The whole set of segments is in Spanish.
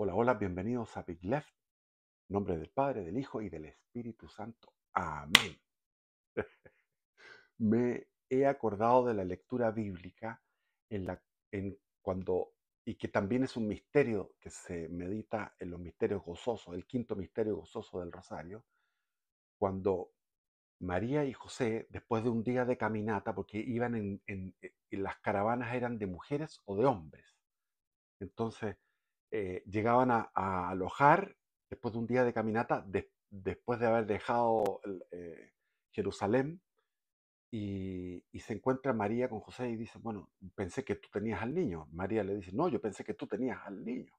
Hola, hola, bienvenidos a Big Left. nombre del Padre, del Hijo y del Espíritu Santo. Amén. Me he acordado de la lectura bíblica en la, en cuando, y que también es un misterio que se medita en los misterios gozosos, el quinto misterio gozoso del Rosario, cuando María y José, después de un día de caminata, porque iban en las caravanas eran de mujeres o de hombres. Entonces, eh, llegaban a, alojar después de un día de caminata, después de haber dejado eh, Jerusalén, y, y, se encuentra María con José y dice, bueno, pensé que tú tenías al niño. María le dice, no, yo pensé que tú tenías al niño.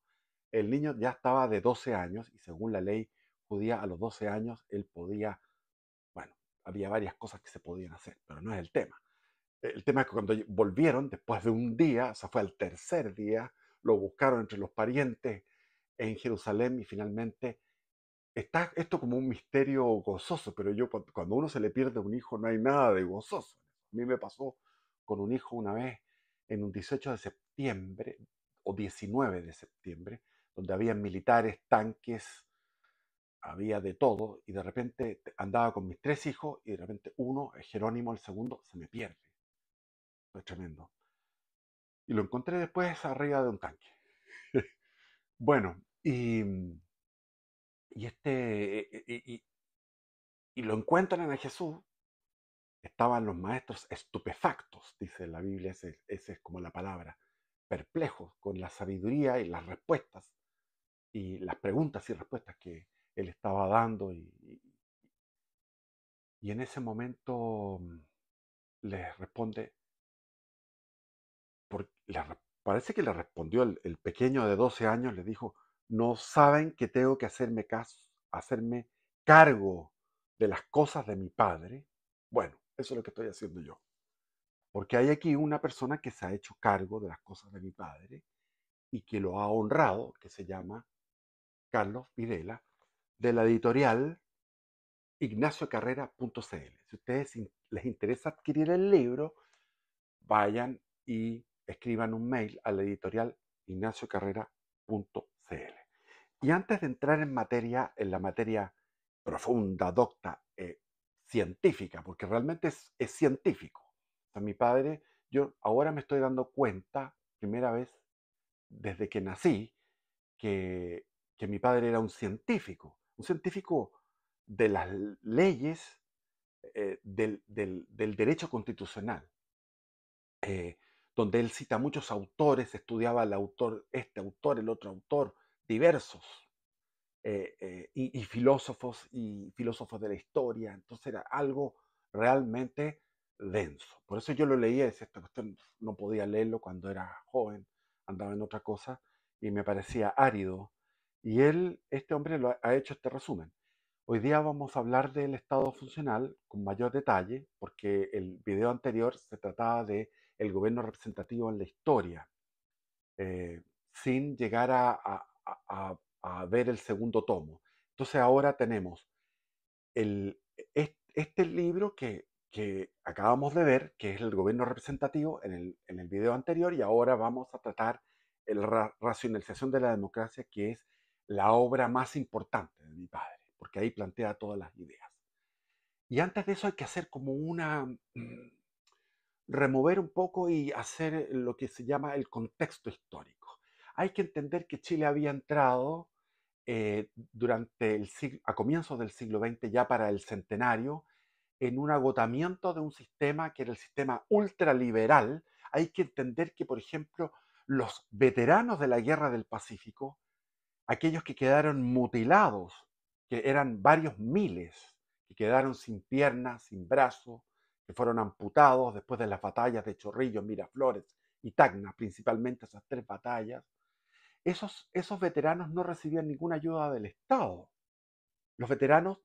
El niño ya estaba de 12 años y según la ley judía, a los 12 años él podía, bueno, había varias cosas que se podían hacer, pero no es el tema. El tema es que cuando volvieron, después de un día, o sea, fue al tercer día, lo buscaron entre los parientes en Jerusalén y finalmente está esto como un misterio gozoso, pero yo cuando uno se le pierde un hijo no hay nada de gozoso. A mí me pasó con un hijo una vez en un 18 de septiembre o 19 de septiembre, donde había militares, tanques, había de todo y de repente andaba con mis tres hijos y de repente uno, Jerónimo el segundo, se me pierde. Fue tremendo. Y lo encontré después arriba de un tanque. bueno, y, mm, y este, e, e, y, lo encuentran a Jesús. Estaban los maestros estupefactos, dice la Biblia, esa es como la palabra, perplejos con la sabiduría y las respuestas y las preguntas y respuestas que él estaba dando. y, y en ese momento mm, les responde, parece que le respondió el, pequeño de 12 años, le dijo, no saben que tengo que hacerme, caso, hacerme cargo de las cosas de mi padre. Bueno, eso es lo que estoy haciendo yo. Porque hay aquí una persona que se ha hecho cargo de las cosas de mi padre y que lo ha honrado, que se llama Carlos Videla, de la editorial ignaciocarrera.cl. Si a ustedes les interesa adquirir el libro, vayan y escriban un mail a la editorial ignaciocarrera.cl. Y antes de entrar en materia, en la materia profunda, docta, eh, científica, porque realmente es, científico. O sea, mi padre, yo ahora me estoy dando cuenta, primera vez desde que nací, que, mi padre era un científico, un científico de las leyes, eh, del, derecho constitucional. Eh, donde él cita muchos autores, estudiaba el autor, este autor, el otro autor, diversos, eh, eh, y, filósofos y filósofos de la historia. Entonces era algo realmente denso. Por eso yo lo leía, es no podía leerlo cuando era joven, andaba en otra cosa, y me parecía árido. Y él, este hombre, lo ha hecho este resumen. Hoy día vamos a hablar del estado funcional con mayor detalle, porque el video anterior se trataba de el gobierno representativo en la historia, eh, sin llegar a, ver el segundo tomo. Entonces ahora tenemos el, este libro que, acabamos de ver, que es el gobierno representativo en el, en el video anterior, y ahora vamos a tratar la racionalización de la democracia, que es la obra más importante de mi padre, porque ahí plantea todas las ideas. Y antes de eso hay que hacer como una, mm, remover un poco y hacer lo que se llama el contexto histórico. Hay que entender que Chile había entrado eh, durante el siglo, a comienzos del siglo XX, ya para el centenario, en un agotamiento de un sistema que era el sistema ultraliberal. Hay que entender que, por ejemplo, los veteranos de la Guerra del Pacífico, aquellos que quedaron mutilados, que eran varios miles, que quedaron sin piernas, sin brazos, que fueron amputados después de las batallas de Chorrillos, Miraflores y Tacna, principalmente esas tres batallas, esos, esos veteranos no recibían ninguna ayuda del Estado. Los veteranos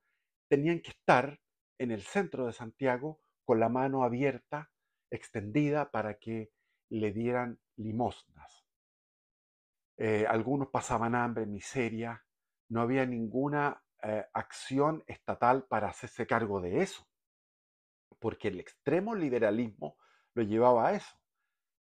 tenían que estar en el centro de Santiago con la mano abierta, extendida, para que le dieran limosnas. Eh, algunos pasaban hambre, miseria, no había ninguna eh, acción estatal para hacerse cargo de eso porque el extremo liberalismo lo llevaba a eso.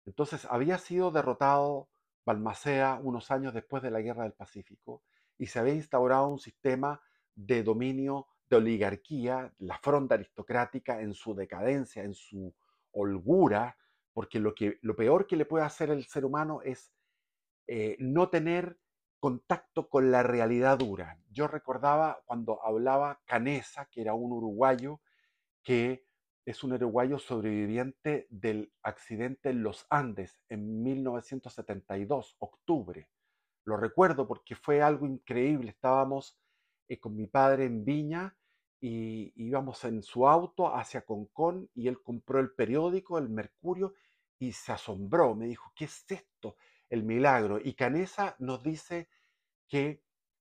Entonces había sido derrotado Balmaceda unos años después de la Guerra del Pacífico y se había instaurado un sistema de dominio, de oligarquía, la fronda aristocrática en su decadencia, en su holgura, porque lo, que, lo peor que le puede hacer el ser humano es eh, no tener contacto con la realidad dura. Yo recordaba cuando hablaba Canesa, que era un uruguayo que es un uruguayo sobreviviente del accidente en los Andes en 1972, octubre. Lo recuerdo porque fue algo increíble. Estábamos eh, con mi padre en Viña y íbamos en su auto hacia Concón y él compró el periódico, el Mercurio, y se asombró. Me dijo, ¿qué es esto? El milagro. Y Canesa nos dice que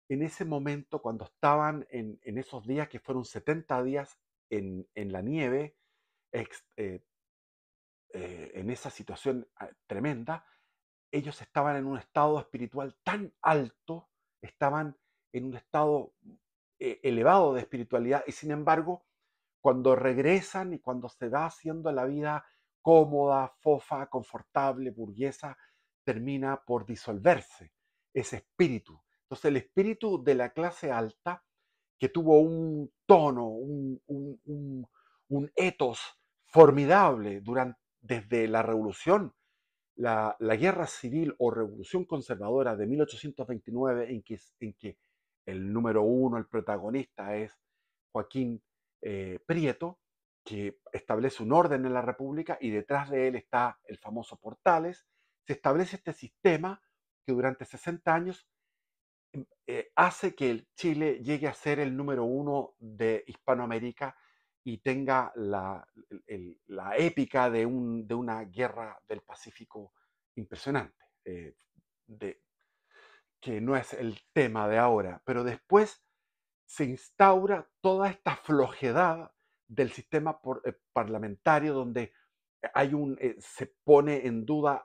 en ese momento, cuando estaban en, esos días, que fueron 70 días en la nieve, eh, eh, en esa situación ah, tremenda, ellos estaban en un estado espiritual tan alto, estaban en un estado eh, elevado de espiritualidad y sin embargo, cuando regresan y cuando se va haciendo la vida cómoda, fofa, confortable, burguesa, termina por disolverse ese espíritu. Entonces el espíritu de la clase alta, que tuvo un tono, un, un, un, un etos formidable durante, desde la revolución, la, guerra civil o revolución conservadora de 1829, en que, en que el número uno, el protagonista es Joaquín eh, Prieto, que establece un orden en la República y detrás de él está el famoso Portales, se establece este sistema que durante 60 años eh, hace que el Chile llegue a ser el número uno de Hispanoamérica y tenga la, épica de, una guerra del Pacífico impresionante, eh, que no es el tema de ahora, pero después se instaura toda esta flojedad del sistema eh, parlamentario donde hay un, eh, se pone en duda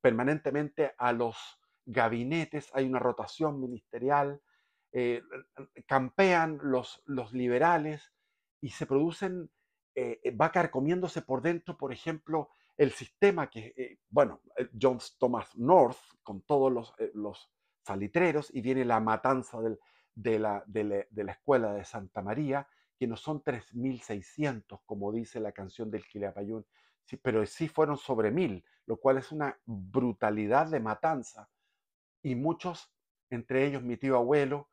permanentemente a los gabinetes, hay una rotación ministerial, campean los, los liberales, y se producen, eh, eh, va carcomiéndose por dentro, por ejemplo, el sistema que, eh, bueno, eh, John Thomas North con todos los, salitreros y viene la matanza de, la, de, la, escuela de Santa María, que no son 3.600, como dice la canción del Quilapayún, sí, pero sí fueron sobre mil, lo cual es una brutalidad de matanza. Y muchos, entre ellos mi tío abuelo,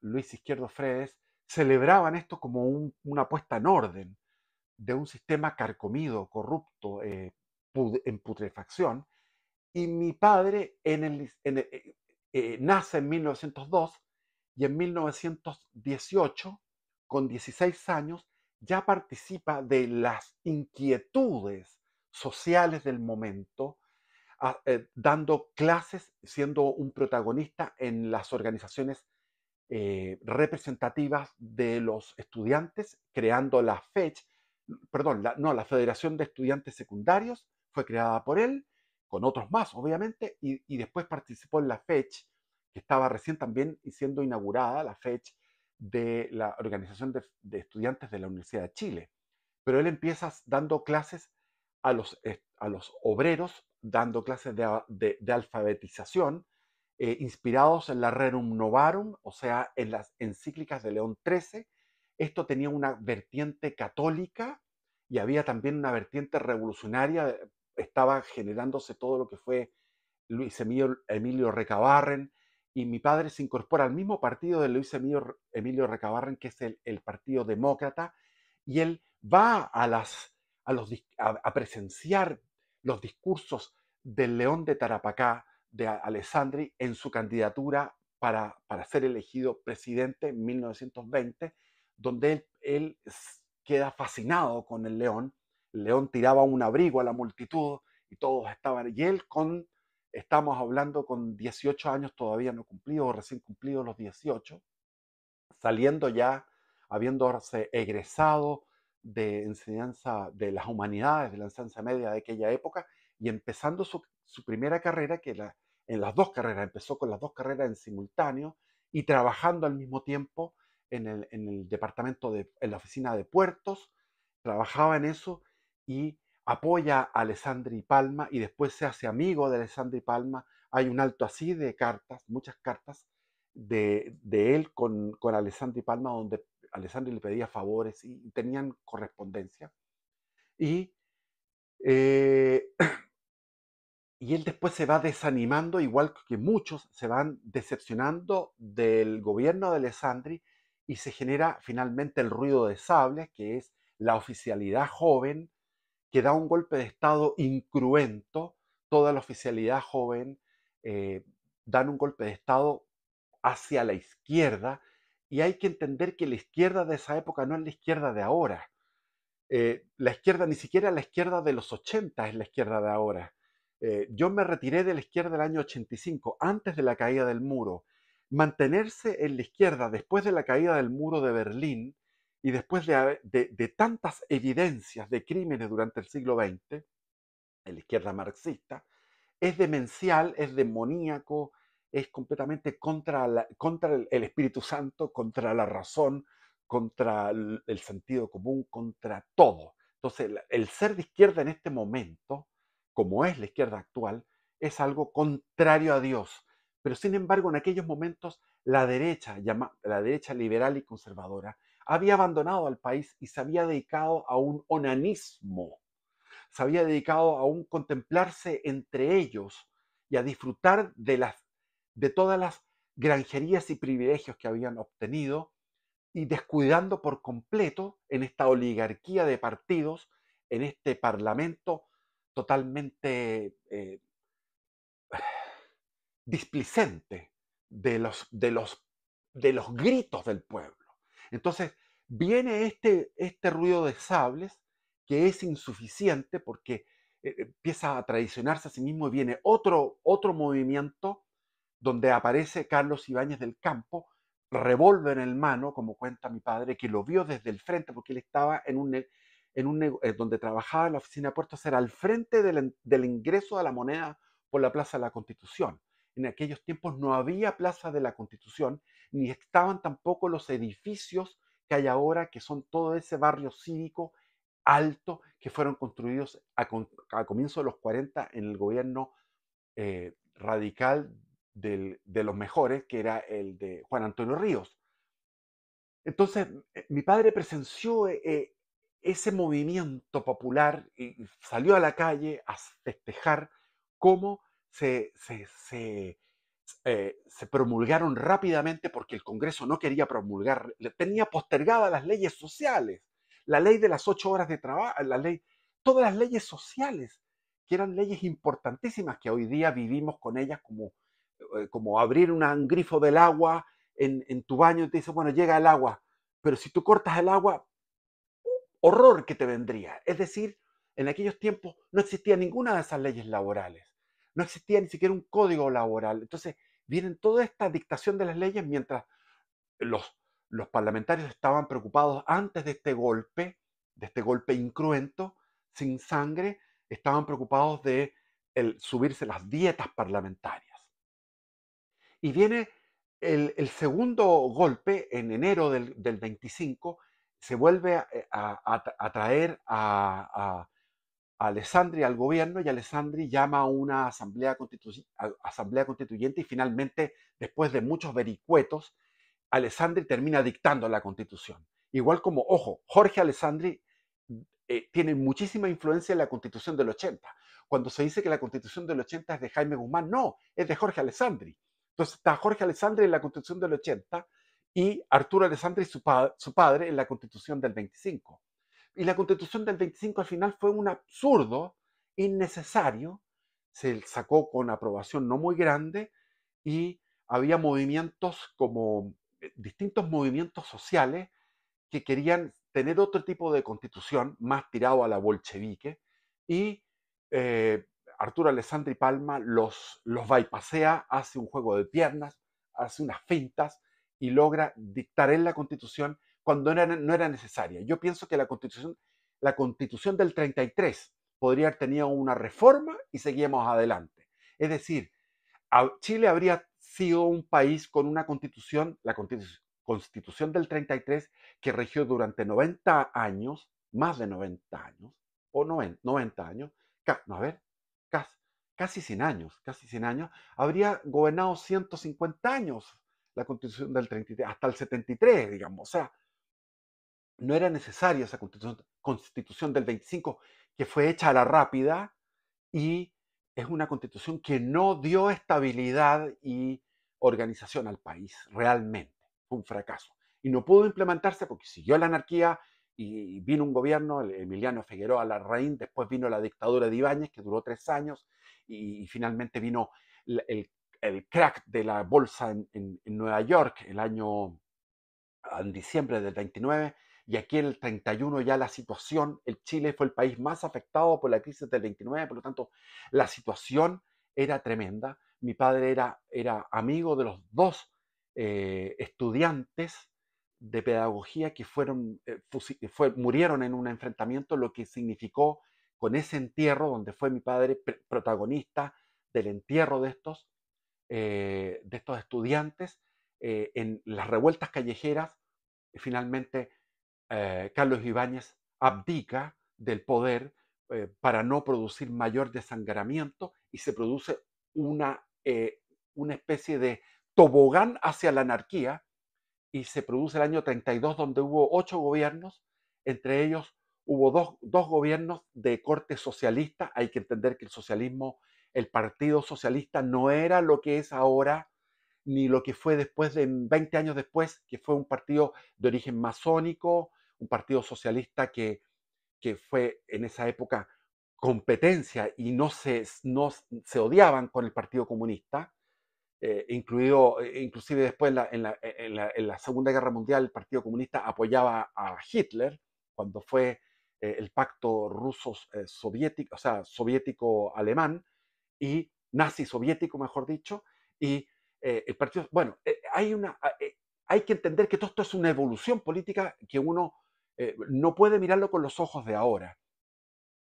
Luis Izquierdo Fredes, celebraban esto como una puesta en orden de un sistema carcomido, corrupto, eh, en putrefacción. Y mi padre en el, eh, eh, nace en 1902 y en 1918, con 16 años, ya participa de las inquietudes sociales del momento, ah, dando clases, siendo un protagonista en las organizaciones eh, representativas de los estudiantes, creando la FECH, perdón, no, la Federación de Estudiantes Secundarios, fue creada por él, con otros más, obviamente, y, después participó en la FECH, que estaba recién también siendo inaugurada, la FECH de la Organización de, Estudiantes de la Universidad de Chile. Pero él empieza dando clases a los, obreros, dando clases de alfabetización, eh, inspirados en la Rerum Novarum, o sea, en las encíclicas de León XIII. Esto tenía una vertiente católica y había también una vertiente revolucionaria. Estaba generándose todo lo que fue Luis Emilio, Emilio Recabarren, y mi padre se incorpora al mismo partido de Luis Emilio, Emilio Recabarren, que es el, Partido Demócrata, y él va a, las, los, a presenciar los discursos del León de Tarapacá, de Alessandri en su candidatura para, ser elegido presidente en 1920, donde él, queda fascinado con el león. El león tiraba un abrigo a la multitud y todos estaban. Y él con, estamos hablando con 18 años todavía no cumplidos, recién cumplidos los 18, saliendo ya, habiéndose egresado de enseñanza de las humanidades, de la enseñanza media de aquella época, y empezando su, primera carrera, que la, en las dos carreras, empezó con las dos carreras en simultáneo y trabajando al mismo tiempo en el, departamento, de, en la oficina de puertos, trabajaba en eso y apoya a Alessandri Palma y después se hace amigo de Alessandri Palma. Hay un alto así de cartas, muchas cartas de, de él con, con Alessandri Palma, donde Alessandri le pedía favores y tenían correspondencia. Y eh, y él después se va desanimando, igual que muchos se van decepcionando del gobierno de Alessandri y se genera finalmente el ruido de sable, que es la oficialidad joven, que da un golpe de Estado incruento, toda la oficialidad joven eh, dan un golpe de Estado hacia la izquierda, y hay que entender que la izquierda de esa época no es la izquierda de ahora. Eh, la izquierda, ni siquiera la izquierda de los 80 es la izquierda de ahora eh, yo me retiré de la izquierda el año 85, antes de la caída del muro. Mantenerse en la izquierda después de la caída del muro de Berlín y después de, tantas evidencias de crímenes durante el siglo XX, en la izquierda marxista, es demencial, es demoníaco, es completamente contra, contra el, Espíritu Santo, contra la razón, contra el, sentido común, contra todo. Entonces, el, ser de izquierda en este momento como es la izquierda actual, es algo contrario a Dios. Pero sin embargo, en aquellos momentos, la derecha, la derecha liberal y conservadora, había abandonado al país y se había dedicado a un onanismo, se había dedicado a un contemplarse entre ellos y a disfrutar de, las, de todas las granjerías y privilegios que habían obtenido y descuidando por completo en esta oligarquía de partidos, en este parlamento totalmente eh, displicente de los, de, los, de los gritos del pueblo. Entonces, viene este, este ruido de sables que es insuficiente porque eh, empieza a traicionarse a sí mismo y viene otro, otro movimiento donde aparece Carlos Ibáñez del Campo, revólver en el mano, como cuenta mi padre, que lo vio desde el frente porque él estaba en un, en un, eh, donde trabajaba la oficina de puertos era al frente del, ingreso a la moneda por la Plaza de la Constitución. En aquellos tiempos no había Plaza de la Constitución, ni estaban tampoco los edificios que hay ahora, que son todo ese barrio cívico alto que fueron construidos a, comienzo comienzos de los 40 en el gobierno eh, radical de los mejores, que era el de Juan Antonio Ríos. Entonces, eh, mi padre presenció ese movimiento popular salió a la calle a festejar cómo se, se, eh, se, promulgaron rápidamente porque el Congreso no quería promulgar, tenía postergadas las leyes sociales, la ley de las ocho horas de trabajo, la ley, todas las leyes sociales, que eran leyes importantísimas que hoy día vivimos con ellas como, eh, como abrir un grifo del agua en, en tu baño y te dice, bueno, llega el agua, pero si tú cortas el agua, horror que te vendría. Es decir, en aquellos tiempos no existía ninguna de esas leyes laborales, no existía ni siquiera un código laboral. Entonces, vienen toda esta dictación de las leyes mientras los, parlamentarios estaban preocupados antes de este golpe, de este golpe incruento, sin sangre, estaban preocupados de el subirse las dietas parlamentarias. Y viene el, segundo golpe en enero del, del 25, se vuelve eh, a, traer a, Alessandri al gobierno y Alessandri llama a una asamblea, constituyente y finalmente, después de muchos vericuetos, Alessandri termina dictando la constitución. Igual como, ojo, Jorge Alessandri eh, tiene muchísima influencia en la constitución del 80. Cuando se dice que la constitución del 80 es de Jaime Guzmán, no, es de Jorge Alessandri. Entonces está Jorge Alessandri en la constitución del 80 y Arturo Alessandri, su, su padre, en la constitución del 25. Y la constitución del 25 al final fue un absurdo innecesario, se sacó con aprobación no muy grande y había movimientos como eh, distintos movimientos sociales que querían tener otro tipo de constitución más tirado a la bolchevique y eh, Arturo Alessandri Palma los, los pasea, hace un juego de piernas, hace unas fintas y logra dictar en la constitución cuando no era, necesaria. Yo pienso que la constitución, la constitución del 33 podría haber tenido una reforma y seguíamos adelante. Es decir, Chile habría sido un país con una constitución, la constitución, del 33, que regió durante 90 años, más de 90 años, o 90, años, a ver, casi, casi 100 años, casi 100 años, habría gobernado 150 años la constitución del 33, hasta el 73, digamos. O sea, no era necesaria esa constitución, del 25 que fue hecha a la rápida y es una constitución que no dio estabilidad y organización al país, realmente. Fue un fracaso. Y no pudo implementarse porque siguió la anarquía y vino un gobierno, Emiliano Figueroa Larraín, después vino la dictadura de Ibáñez, que duró tres años, y, finalmente vino el, el crack de la bolsa en, Nueva York el año, ah, en diciembre del 29, y aquí en el 31 ya la situación, el Chile fue el país más afectado por la crisis del 29, por lo tanto la situación era tremenda. Mi padre era, era amigo de los dos eh, estudiantes de pedagogía que fueron, eh, murieron en un enfrentamiento, lo que significó con ese entierro, donde fue mi padre protagonista del entierro de estos, eh, de estos estudiantes eh, en las revueltas callejeras. Eh, finalmente, Carlos Ibáñez mm. abdica del poder para no producir mayor desangramiento y se produce una, una especie de tobogán hacia la anarquía y se produce el año 32 donde hubo ocho gobiernos, entre ellos hubo dos, dos gobiernos de corte socialista, hay que entender que el socialismo el Partido Socialista no era lo que es ahora, ni lo que fue después de 20 años después, que fue un partido de origen masónico, un partido socialista que, que fue en esa época competencia y no se, odiaban con el Partido Comunista, eh, incluido, eh, inclusive después en la, Segunda Guerra Mundial el Partido Comunista apoyaba a Hitler cuando fue eh, el pacto ruso-soviético, o sea, soviético-alemán, y nazi soviético, mejor dicho, y eh, el partido. Bueno, eh, hay, una, ah, eh, hay que entender que todo esto es una evolución política que uno no puede mirarlo con los ojos de ahora.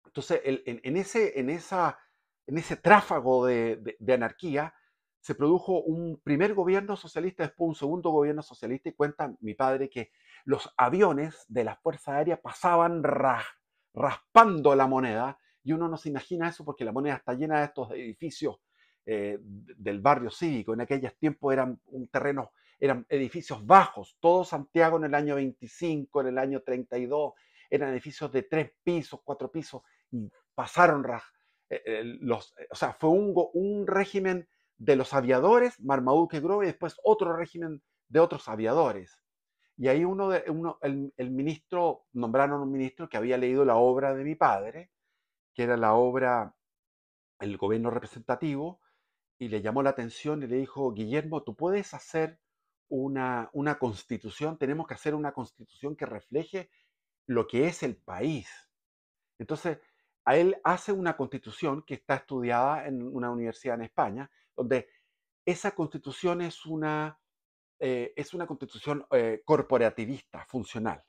Entonces, en, ese, en, esa, en ese tráfago de, anarquía se produjo un primer gobierno socialista, después un segundo gobierno socialista, y cuenta mi padre que los aviones de las fuerzas aéreas pasaban raspando la moneda y uno no se imagina eso porque la moneda está llena de estos edificios eh, del barrio cívico. En aquellos tiempos eran un terreno, eran edificios bajos. Todo Santiago en el año 25, en el año 32, eran edificios de tres pisos, cuatro pisos, y pasaron eh, eh, los, o sea, fue un, un régimen de los aviadores, Marmaduke Grove, y después otro régimen de otros aviadores. Y ahí uno, de, el, el, ministro, nombraron un ministro que había leído la obra de mi padre, que era la obra El gobierno representativo, y le llamó la atención y le dijo, Guillermo, tú puedes hacer una, constitución, tenemos que hacer una constitución que refleje lo que es el país. Entonces, a él hace una constitución que está estudiada en una universidad en España, donde esa constitución es una, eh, es una constitución eh, corporativista, funcional.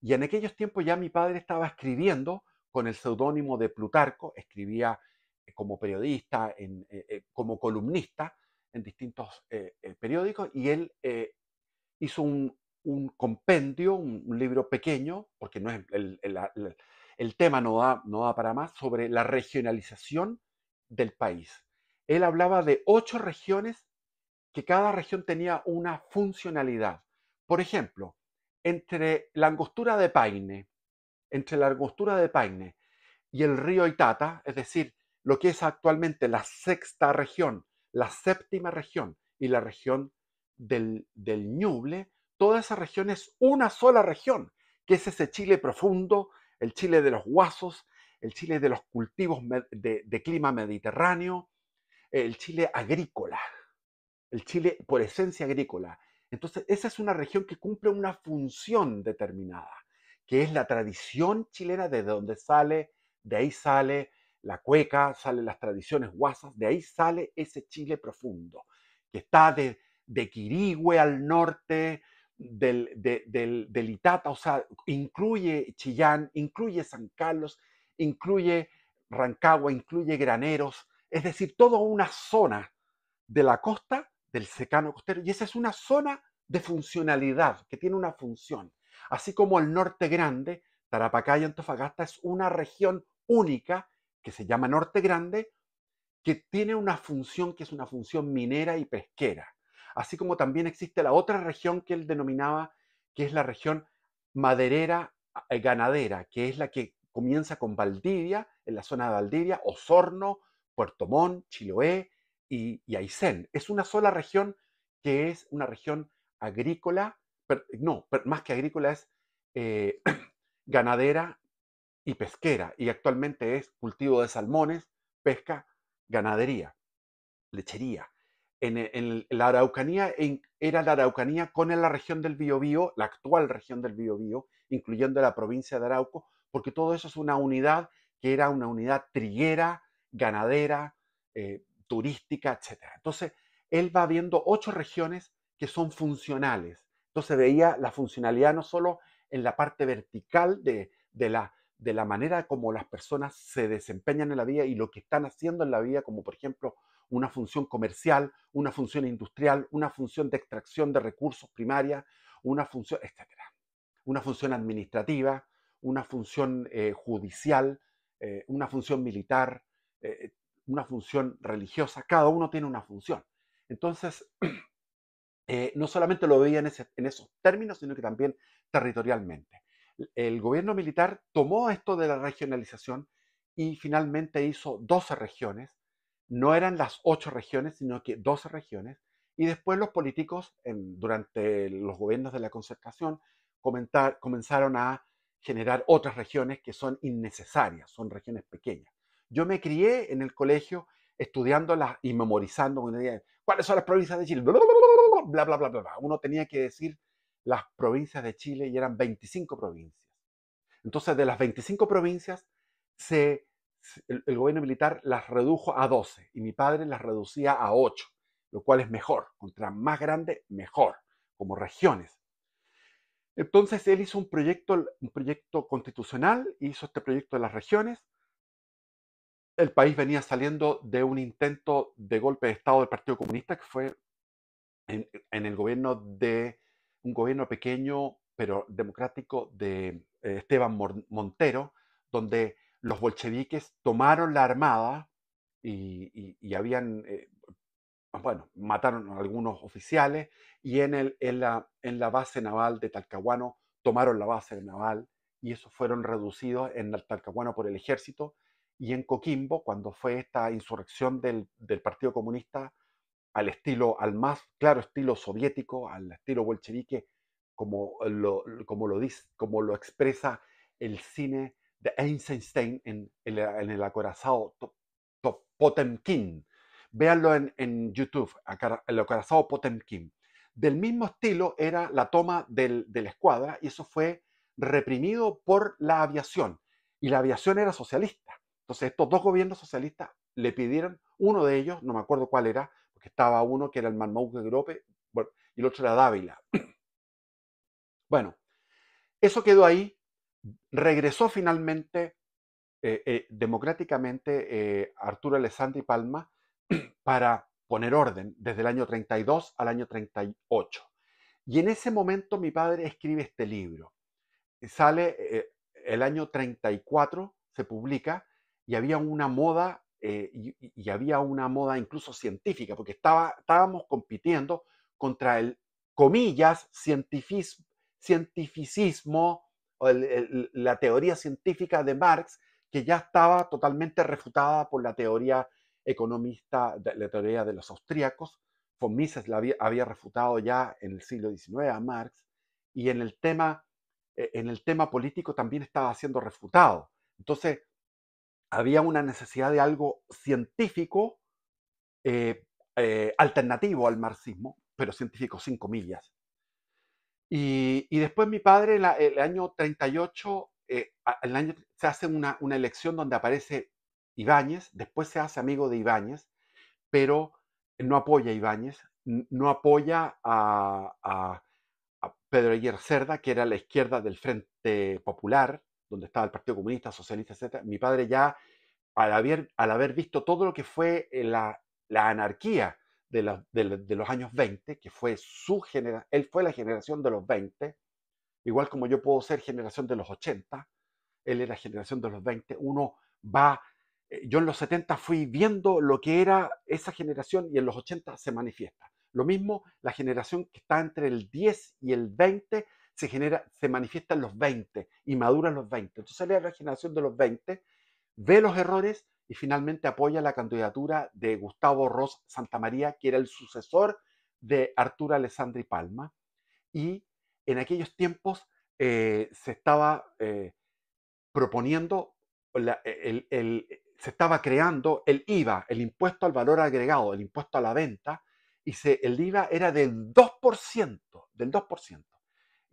Y en aquellos tiempos ya mi padre estaba escribiendo con el seudónimo de Plutarco, escribía eh, como periodista, eh, eh, como columnista en distintos periódicos, y él hizo un, compendio, un, libro pequeño, porque no el, tema no da, no da para más, sobre la regionalización del país. Él hablaba de ocho regiones que cada región tenía una funcionalidad. Por ejemplo, entre la angostura de Paine entre la argostura de Paine y el río Itata, es decir, lo que es actualmente la sexta región, la séptima región y la región del, del Ñuble, toda esa región es una sola región, que es ese Chile profundo, el Chile de los Guasos, el Chile de los cultivos de clima mediterráneo, el Chile agrícola, el Chile por esencia agrícola. Entonces, esa es una región que cumple una función determinada que es la tradición chilena de donde sale, de ahí sale la cueca, salen las tradiciones guasas, de ahí sale ese Chile profundo, que está de, Quirigüe al norte, del, del, del, Itata, o sea, incluye Chillán, incluye San Carlos, incluye Rancagua, incluye Graneros, es decir, toda una zona de la costa del secano costero, y esa es una zona de funcionalidad, que tiene una función así como el Norte Grande, Tarapacá y Antofagasta es una región única que se llama Norte Grande, que tiene una función que es una función minera y pesquera, así como también existe la otra región que él denominaba, que es la región maderera eh, ganadera, que es la que comienza con Valdivia, en la zona de Valdivia, Osorno, Puerto Montt, Chiloé y, y Aysén. Es una sola región que es una región agrícola no, más que agrícola es eh, ganadera y pesquera, y actualmente es cultivo de salmones, pesca, ganadería, lechería. En, la Araucanía, era la Araucanía con la región del Biobío, la actual región del Biobío, incluyendo la provincia de Arauco, porque todo eso es una unidad que era una unidad triguera, ganadera, eh, turística, etc. Entonces, él va viendo ocho regiones que son funcionales entonces veía la funcionalidad no solo en la parte vertical de, la, manera como las personas se desempeñan en la vida y lo que están haciendo en la vida, como por ejemplo una función comercial, una función industrial, una función de extracción de recursos primaria, una función, etcétera, una función administrativa, una función eh, judicial, eh, una función militar, eh, una función religiosa, cada uno tiene una función. Entonces, Eh, no solamente lo veía en, esos términos, sino que también territorialmente. El gobierno militar tomó esto de la regionalización y finalmente hizo 12 regiones. No eran las 8 regiones, sino que 12 regiones. Y después los políticos, durante los gobiernos de la concertación, comenzaron a generar otras regiones que son innecesarias, son regiones pequeñas. Yo me crié en el colegio estudiándolas y memorizando, ¿cuáles son las provincias de Chile? bla, bla, bla, bla, Uno tenía que decir las provincias de Chile y eran 25 provincias. Entonces, de las 25 provincias, se, el, gobierno militar las redujo a 12 y mi padre las reducía a 8, lo cual es mejor. Contra más grande, mejor, como regiones. Entonces, él hizo un proyecto, un proyecto constitucional, hizo este proyecto de las regiones. El país venía saliendo de un intento de golpe de Estado del Partido Comunista que fue en, el gobierno de un gobierno pequeño pero democrático de eh, Esteban Montero, donde los bolcheviques tomaron la armada y, habían, eh, bueno, mataron a algunos oficiales y en, la, base naval de Talcahuano tomaron la base naval y esos fueron reducidos en Talcahuano por el ejército y en Coquimbo, cuando fue esta insurrección del, del Partido Comunista, al estilo, al más claro estilo soviético, al estilo bolchevique, como lo, como lo, expresa el cine de Einstein en, el acorazado Potemkin. Véanlo en, YouTube, el acorazado Potemkin. Del mismo estilo era la toma del, de la escuadra y eso fue reprimido por la aviación. Y la aviación era socialista. Entonces estos dos gobiernos socialistas le pidieron, uno de ellos, no me acuerdo cuál era, estaba uno que era el de Grope bueno, y el otro era Dávila. Bueno, eso quedó ahí, regresó finalmente eh, eh, democráticamente eh, Arturo Alessandri Palma para poner orden desde el año 32 al año 38. Y en ese momento mi padre escribe este libro. Sale el año 34, se publica, y había una moda eh, y, había una moda incluso científica, porque estaba, estábamos compitiendo contra el, comillas, cientificismo, la teoría científica de Marx, que ya estaba totalmente refutada por la teoría economista, la teoría de los austríacos. Von Mises la había, refutado ya en el siglo XIX a Marx, y en el tema e, en el tema político también estaba siendo refutado. Entonces, había una necesidad de algo científico eh, eh, alternativo al marxismo, pero científico sin comillas. Y, después mi padre, el año 38, eh, se hace una, elección donde aparece Ibáñez, después se hace amigo de Ibáñez, pero no apoya a Ibáñez, no apoya a, Pedro Ayer Cerda, que era la izquierda del Frente Popular, donde estaba el Partido Comunista, Socialista, etc., mi padre ya, al haber, al haber visto todo lo que fue eh, la, anarquía de, los años 20, que fue su generación, él fue la generación de los 20, igual como yo puedo ser generación de los 80, él era generación de los 20, uno va, eh, yo en los 70 fui viendo lo que era esa generación y en los 80 se manifiesta. Lo mismo la generación que está entre el 10 y el 20 se genera, se manifiestan los 20 y maduran los 20. Entonces sale la generación de los 20, ve los errores y finalmente apoya la candidatura de Gustavo Ross Santamaría, que era el sucesor de Arturo Alessandri Palma. Y en aquellos tiempos eh, se estaba eh, proponiendo, se estaba creando el IVA, el impuesto al valor agregado, el impuesto a la venta, y se, el IVA era del 2%, del 2%.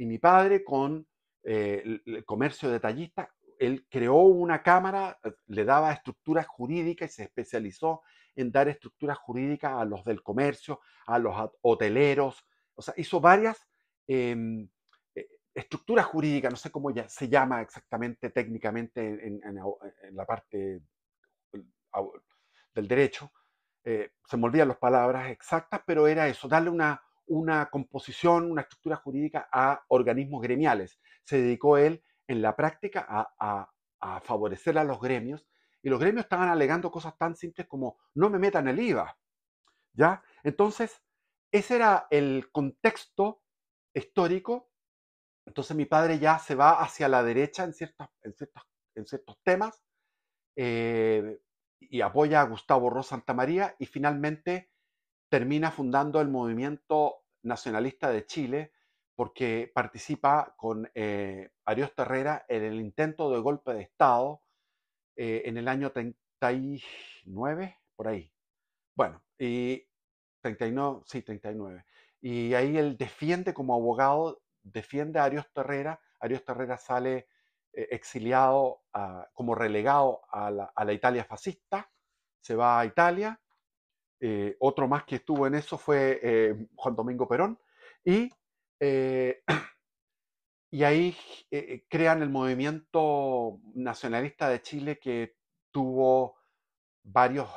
Y mi padre, con el eh, comercio detallista, él creó una cámara, eh, le daba estructuras jurídicas y se especializó en dar estructuras jurídicas a los del comercio, a los hoteleros, o sea, hizo varias em, eh, estructuras jurídicas, no sé cómo se llama exactamente técnicamente en, la parte del derecho, se me olvidan las palabras exactas, pero era eso, darle una, una composición, una estructura jurídica a organismos gremiales. Se dedicó él en la práctica a, favorecer a los gremios y los gremios estaban alegando cosas tan simples como no me metan el IVA. ¿Ya? Entonces, ese era el contexto histórico. Entonces mi padre ya se va hacia la derecha en, en, ciertos temas eh, y apoya a Gustavo Ross María, y finalmente termina fundando el movimiento nacionalista de Chile porque participa con eh, Arios Terrera en el intento de golpe de Estado eh, en el año 39, por ahí. Bueno, y 39, sí, 39. Y ahí él defiende como abogado, defiende a Ariosto Terrera. Ariosto Terrera sale eh, exiliado, ah, como relegado a a la Italia fascista, se va a Italia eh, otro más que estuvo en eso fue eh, Juan Domingo Perón. Y, eh, y ahí crean el movimiento nacionalista de Chile que tuvo varios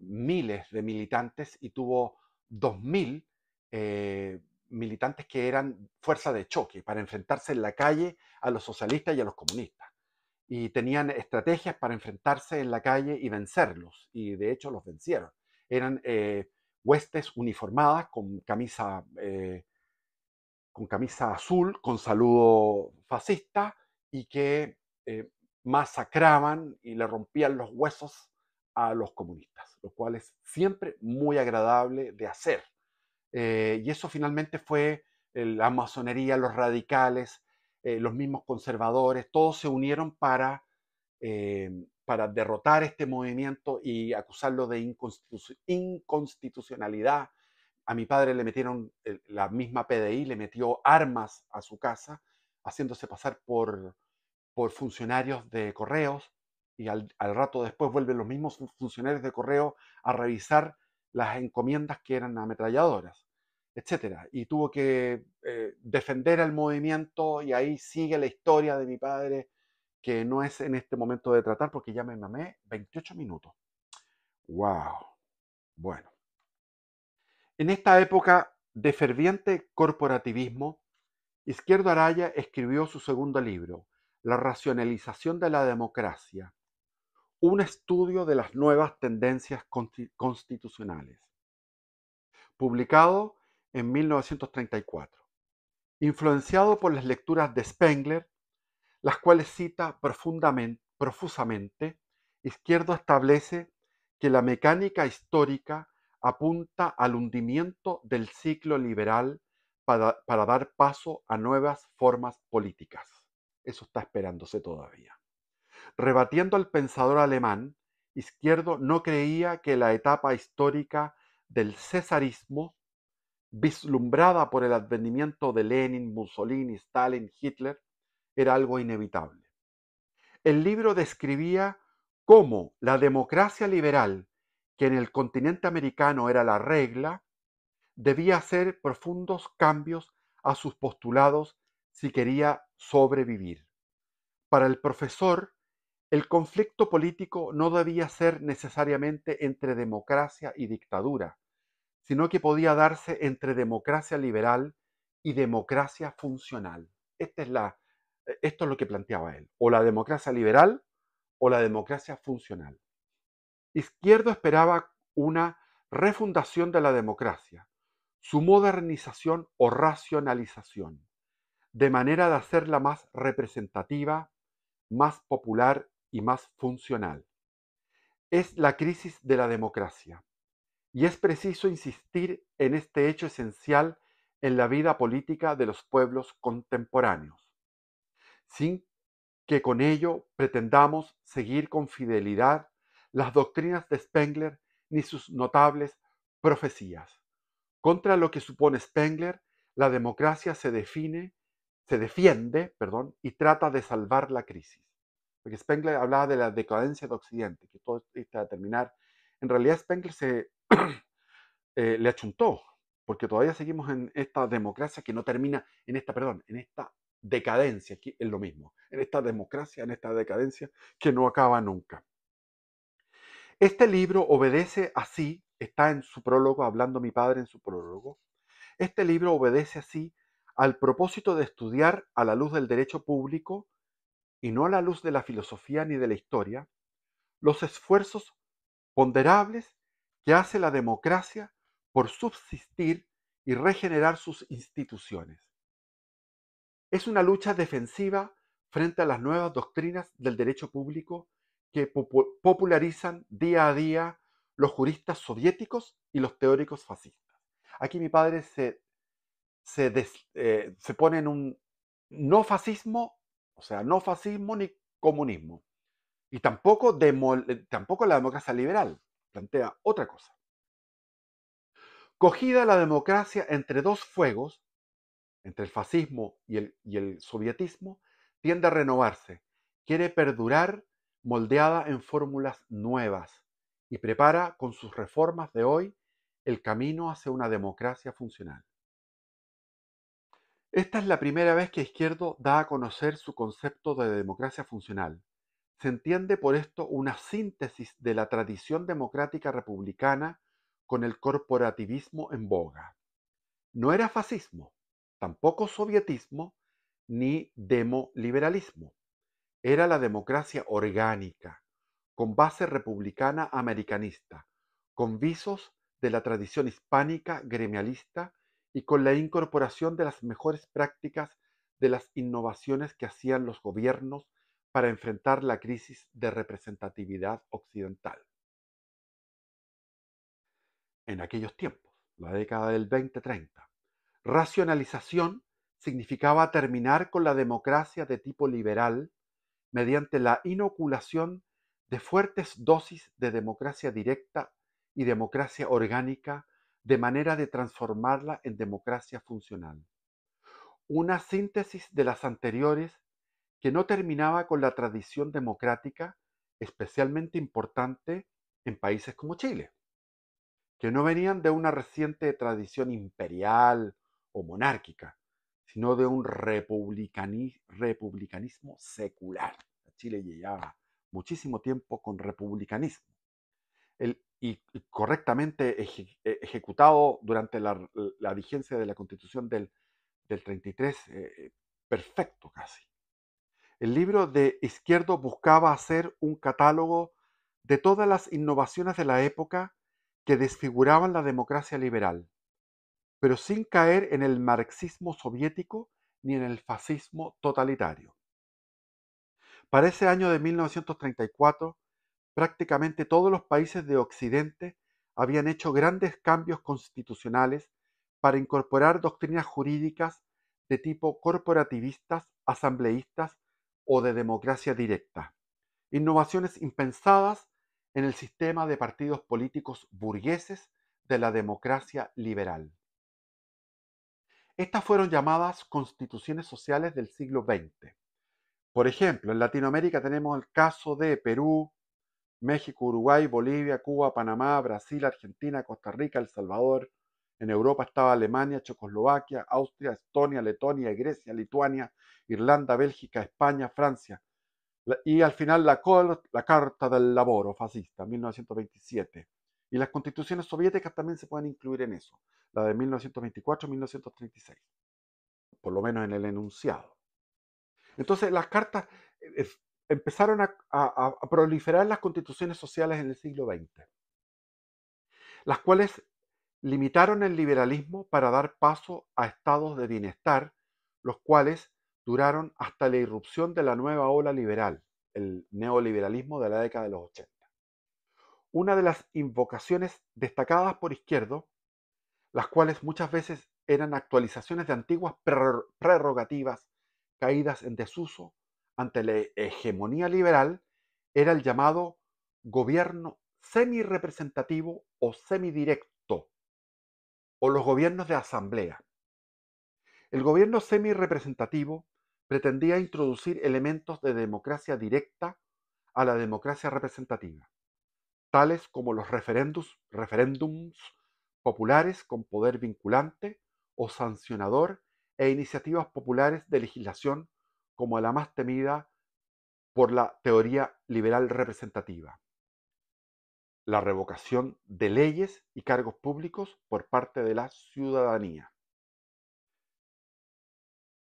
miles de militantes y tuvo dos 2.000 militantes que eran fuerza de choque para enfrentarse en la calle a los socialistas y a los comunistas. Y tenían estrategias para enfrentarse en la calle y vencerlos. Y de hecho los vencieron eran eh, huestes uniformadas con camisa, eh, con camisa azul, con saludo fascista y que eh, masacraban y le rompían los huesos a los comunistas, lo cual es siempre muy agradable de hacer. y eso finalmente fue la masonería, los radicales, los mismos conservadores, todos se unieron para para derrotar este movimiento y acusarlo de inconstitucionalidad. A mi padre le metieron, eh, la misma PDI le metió armas a su casa, haciéndose pasar por, por funcionarios de correos y al, rato después vuelven los mismos funcionarios de correo a revisar las encomiendas que eran ametralladoras, etc. Y tuvo que eh, defender al movimiento y ahí sigue la historia de mi padre que no es en este momento de tratar porque ya me mamé 28 minutos. ¡Wow! Bueno. En esta época de ferviente corporativismo, Izquierdo Araya escribió su segundo libro, La racionalización de la democracia, un estudio de las nuevas tendencias constitucionales, publicado en 1934. Influenciado por las lecturas de Spengler, las cuales cita profundamente, profusamente, Izquierdo establece que la mecánica histórica apunta al hundimiento del ciclo liberal para, para dar paso a nuevas formas políticas. Eso está esperándose todavía. Rebatiendo al pensador alemán, Izquierdo no creía que la etapa histórica del cesarismo, vislumbrada por el advenimiento de Lenin, Mussolini, Stalin, Hitler, era algo inevitable. El libro describía cómo la democracia liberal, que en el continente americano era la regla, debía hacer profundos cambios a sus postulados si quería sobrevivir. Para el profesor, el conflicto político no debía ser necesariamente entre democracia y dictadura, sino que podía darse entre democracia liberal y democracia funcional. Esta es la e, esto es lo que planteaba él, o la democracia liberal o la democracia funcional. Izquierdo esperaba una refundación de la democracia, su modernización o racionalización, de manera de hacerla más representativa, más popular y más funcional. Es la crisis de la democracia y es preciso insistir en este hecho esencial en la vida política de los pueblos contemporáneos sin que con ello pretendamos seguir con fidelidad las doctrinas de Spengler ni sus notables profecías. Contra lo que supone Spengler, la democracia se define, se defiende, perdón, y trata de salvar la crisis. Porque Spengler hablaba de la decadencia de Occidente, que todo está a terminar. En realidad Spengler se eh, le achuntó, porque todavía seguimos en esta democracia que no termina, en esta, perdón, en esta decadencia, aquí es lo mismo, en esta democracia, en esta decadencia que no acaba nunca. Este libro obedece así, está en su prólogo, hablando mi padre en su prólogo, este libro obedece así al propósito de estudiar a la luz del derecho público y no a la luz de la filosofía ni de la historia, los esfuerzos ponderables que hace la democracia por subsistir y regenerar sus instituciones. Es una lucha defensiva frente a las nuevas doctrinas del derecho público que popularizan día a día los juristas soviéticos y los teóricos fascistas. Aquí mi padre se, eh, pone en un no fascismo, o sea, no fascismo ni comunismo. Y tampoco, eh, tampoco la democracia liberal, plantea otra cosa. Cogida la democracia entre dos fuegos, entre el fascismo y el, y el sovietismo, tiende a renovarse, quiere perdurar moldeada en fórmulas nuevas y prepara con sus reformas de hoy el camino hacia una democracia funcional. Esta es la primera vez que Izquierdo da a conocer su concepto de democracia funcional. Se entiende por esto una síntesis de la tradición democrática republicana con el corporativismo en boga. No era fascismo, tampoco sovietismo ni demoliberalismo. Era la democracia orgánica, con base republicana americanista, con visos de la tradición hispánica gremialista y con la incorporación de las mejores prácticas de las innovaciones que hacían los gobiernos para enfrentar la crisis de representatividad occidental. En aquellos tiempos, la década del 2030, Racionalización significaba terminar con la democracia de tipo liberal mediante la inoculación de fuertes dosis de democracia directa y democracia orgánica de manera de transformarla en democracia funcional. Una síntesis de las anteriores que no terminaba con la tradición democrática especialmente importante en países como Chile, que no venían de una reciente tradición imperial o monárquica, sino de un republicanismo secular. Chile llevaba muchísimo tiempo con republicanismo. y, correctamente e, ejecutado durante la, vigencia de la constitución del, 33, eh, eh, perfecto casi. El libro de Izquierdo buscaba hacer un catálogo de todas las innovaciones de la época que desfiguraban la democracia liberal pero sin caer en el marxismo soviético ni en el fascismo totalitario. Para ese año de 1934, prácticamente todos los países de Occidente habían hecho grandes cambios constitucionales para incorporar doctrinas jurídicas de tipo corporativistas, asambleístas o de democracia directa. Innovaciones impensadas en el sistema de partidos políticos burgueses de la democracia liberal. Estas fueron llamadas constituciones sociales del siglo XX. Por ejemplo, en Latinoamérica tenemos el caso de Perú, México, Uruguay, Bolivia, Cuba, Panamá, Brasil, Argentina, Costa Rica, El Salvador. En Europa estaba Alemania, Checoslovaquia, Austria, Estonia, Letonia, Grecia, Lituania, Irlanda, Bélgica, España, Francia. Y al final la, la Carta del Laboro fascista, 1927. Y las constituciones soviéticas también se pueden incluir en eso, la de 1924 1936, por lo menos en el enunciado. Entonces, las cartas eh, empezaron a, a proliferar las constituciones sociales en el siglo XX, las cuales limitaron el liberalismo para dar paso a estados de bienestar, los cuales duraron hasta la irrupción de la nueva ola liberal, el neoliberalismo de la década de los 80 una de las invocaciones destacadas por Izquierdo, las cuales muchas veces eran actualizaciones de antiguas prerrogativas caídas en desuso ante la e-, hegemonía liberal, era el llamado gobierno semirepresentativo o semidirecto, o los gobiernos de asamblea. El gobierno semirepresentativo pretendía introducir elementos de democracia directa a la democracia representativa tales como los referéndums, populares con poder vinculante o sancionador e iniciativas populares de legislación como la más temida por la teoría liberal representativa. La revocación de leyes y cargos públicos por parte de la ciudadanía.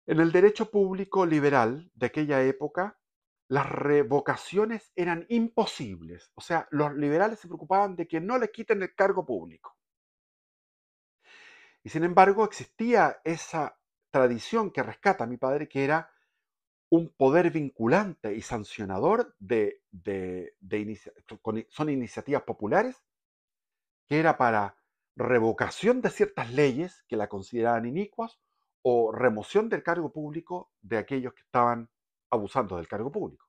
En el derecho público liberal de aquella época las revocaciones eran imposibles. O sea, los liberales se preocupaban de que no le quiten el cargo público. Y sin embargo, existía esa tradición que rescata mi padre, que era un poder vinculante y sancionador de, son iniciativas populares, que era para revocación de ciertas leyes que la consideraban inicuas o remoción del cargo público de aquellos que estaban abusando del cargo público.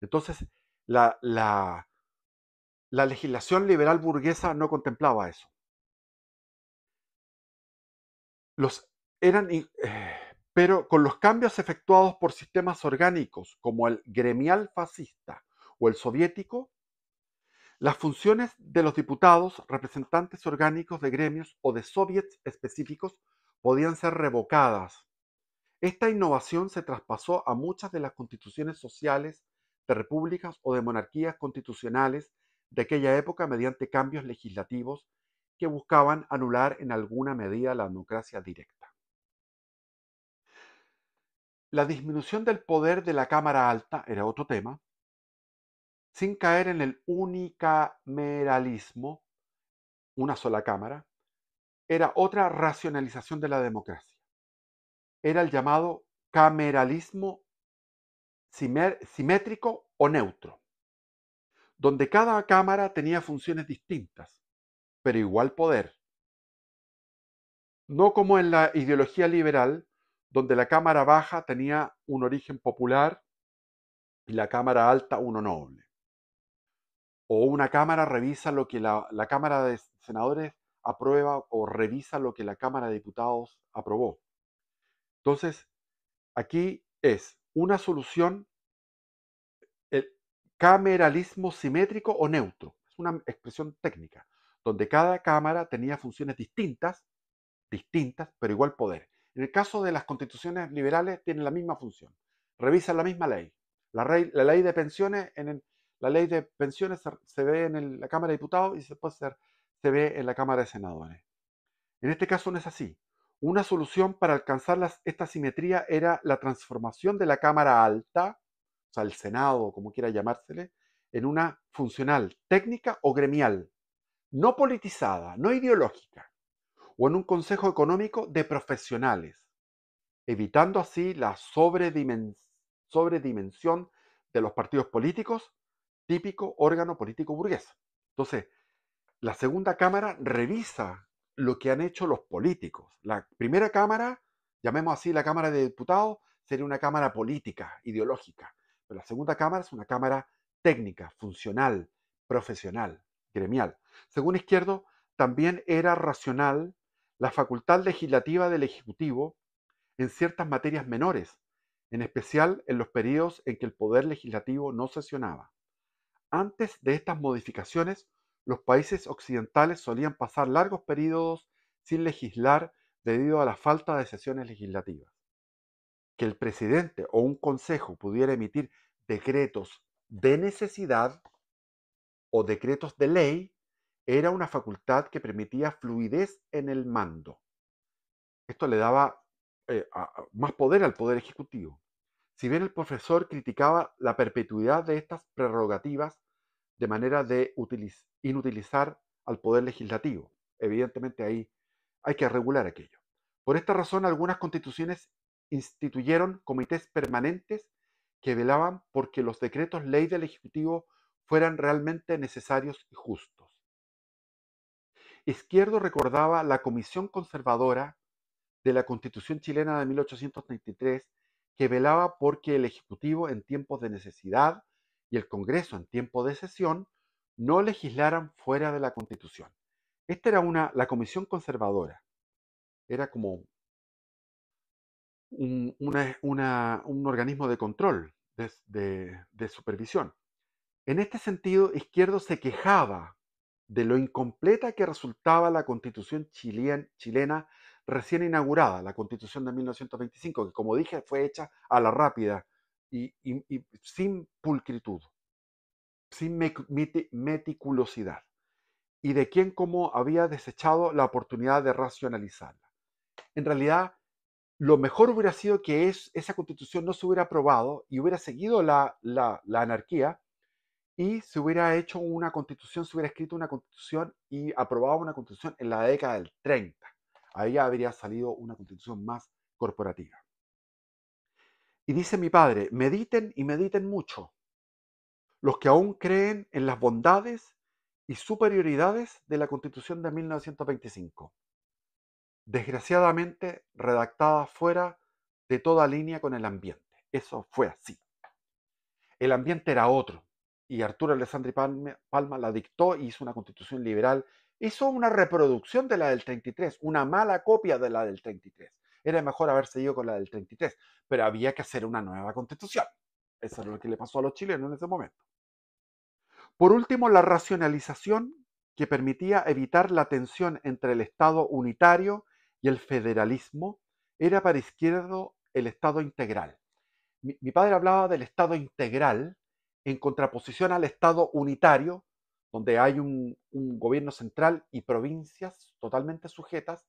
Entonces, la, legislación liberal burguesa no contemplaba eso. Los, eh, pero con los cambios efectuados por sistemas orgánicos como el gremial fascista o el soviético, las funciones de los diputados, representantes orgánicos de gremios o de soviets específicos podían ser revocadas esta innovación se traspasó a muchas de las constituciones sociales de repúblicas o de monarquías constitucionales de aquella época mediante cambios legislativos que buscaban anular en alguna medida la democracia directa. La disminución del poder de la Cámara Alta era otro tema, sin caer en el unicameralismo, una sola Cámara, era otra racionalización de la democracia era el llamado cameralismo simétrico o neutro, donde cada cámara tenía funciones distintas, pero igual poder. No como en la ideología liberal, donde la cámara baja tenía un origen popular y la cámara alta uno noble. O una cámara revisa lo que la, la Cámara de Senadores aprueba o revisa lo que la Cámara de Diputados aprobó. Entonces, aquí es una solución, el cameralismo simétrico o neutro. Es una expresión técnica, donde cada cámara tenía funciones distintas, distintas, pero igual poder. En el caso de las constituciones liberales, tienen la misma función. Revisan la misma ley. La, ley de pensiones, en la ley de pensiones se, ve en la Cámara de Diputados y se puede se ve en la Cámara de Senadores. En este caso no es así. Una solución para alcanzar esta simetría era la transformación de la Cámara Alta, o sea, el Senado, como quiera llamársele, en una funcional, técnica o gremial, no politizada, no ideológica, o en un Consejo Económico de profesionales, evitando así la sobredimensión de los partidos políticos, típico órgano político burgués. Entonces, la segunda Cámara revisa lo que han hecho los políticos. La primera Cámara, llamemos así la Cámara de Diputados, sería una Cámara política, ideológica. Pero la segunda Cámara es una Cámara técnica, funcional, profesional, gremial. Según Izquierdo, también era racional la facultad legislativa del Ejecutivo en ciertas materias menores, en especial en los periodos en que el Poder Legislativo no sesionaba. Antes de estas modificaciones, los países occidentales solían pasar largos períodos sin legislar debido a la falta de sesiones legislativas. Que el presidente o un consejo pudiera emitir decretos de necesidad o decretos de ley era una facultad que permitía fluidez en el mando. Esto le daba eh, más poder al poder ejecutivo. Si bien el profesor criticaba la perpetuidad de estas prerrogativas, de manera de inutilizar al poder legislativo. Evidentemente ahí hay que regular aquello. Por esta razón, algunas constituciones instituyeron comités permanentes que velaban porque los decretos ley del Ejecutivo fueran realmente necesarios y justos. Izquierdo recordaba la Comisión Conservadora de la Constitución chilena de 1833 que velaba porque el Ejecutivo en tiempos de necesidad y el Congreso en tiempo de sesión no legislaran fuera de la Constitución. Esta era una, la comisión conservadora. Era como un, un organismo de control, de, supervisión. En este sentido, Izquierdo se quejaba de lo incompleta que resultaba la constitución chilena recién inaugurada, la constitución de 1925, que como dije fue hecha a la rápida y, sin pulcritud, sin meticulosidad, y de quién como había desechado la oportunidad de racionalizarla. En realidad, lo mejor hubiera sido que esa constitución no se hubiera aprobado y hubiera seguido la, anarquía y se hubiera hecho una constitución, se hubiera escrito una constitución y aprobado una constitución en la década del 30. Ahí habría salido una constitución más corporativa. Y dice mi padre, mediten y mediten mucho. Los que aún creen en las bondades y superioridades de la Constitución de 1925, desgraciadamente redactada fuera de toda línea con el ambiente. Eso fue así. El ambiente era otro y Arturo Alessandri Palma, la dictó y hizo una constitución liberal. Hizo una reproducción de la del 33, una mala copia de la del 33, era mejor haber seguido con la del 33, pero había que hacer una nueva constitución. Eso es lo que le pasó a los chilenos en ese momento. Por último, la racionalización que permitía evitar la tensión entre el Estado unitario y el federalismo era para izquierdo el Estado integral. Mi, padre hablaba del Estado integral en contraposición al Estado unitario, donde hay un gobierno central y provincias totalmente sujetas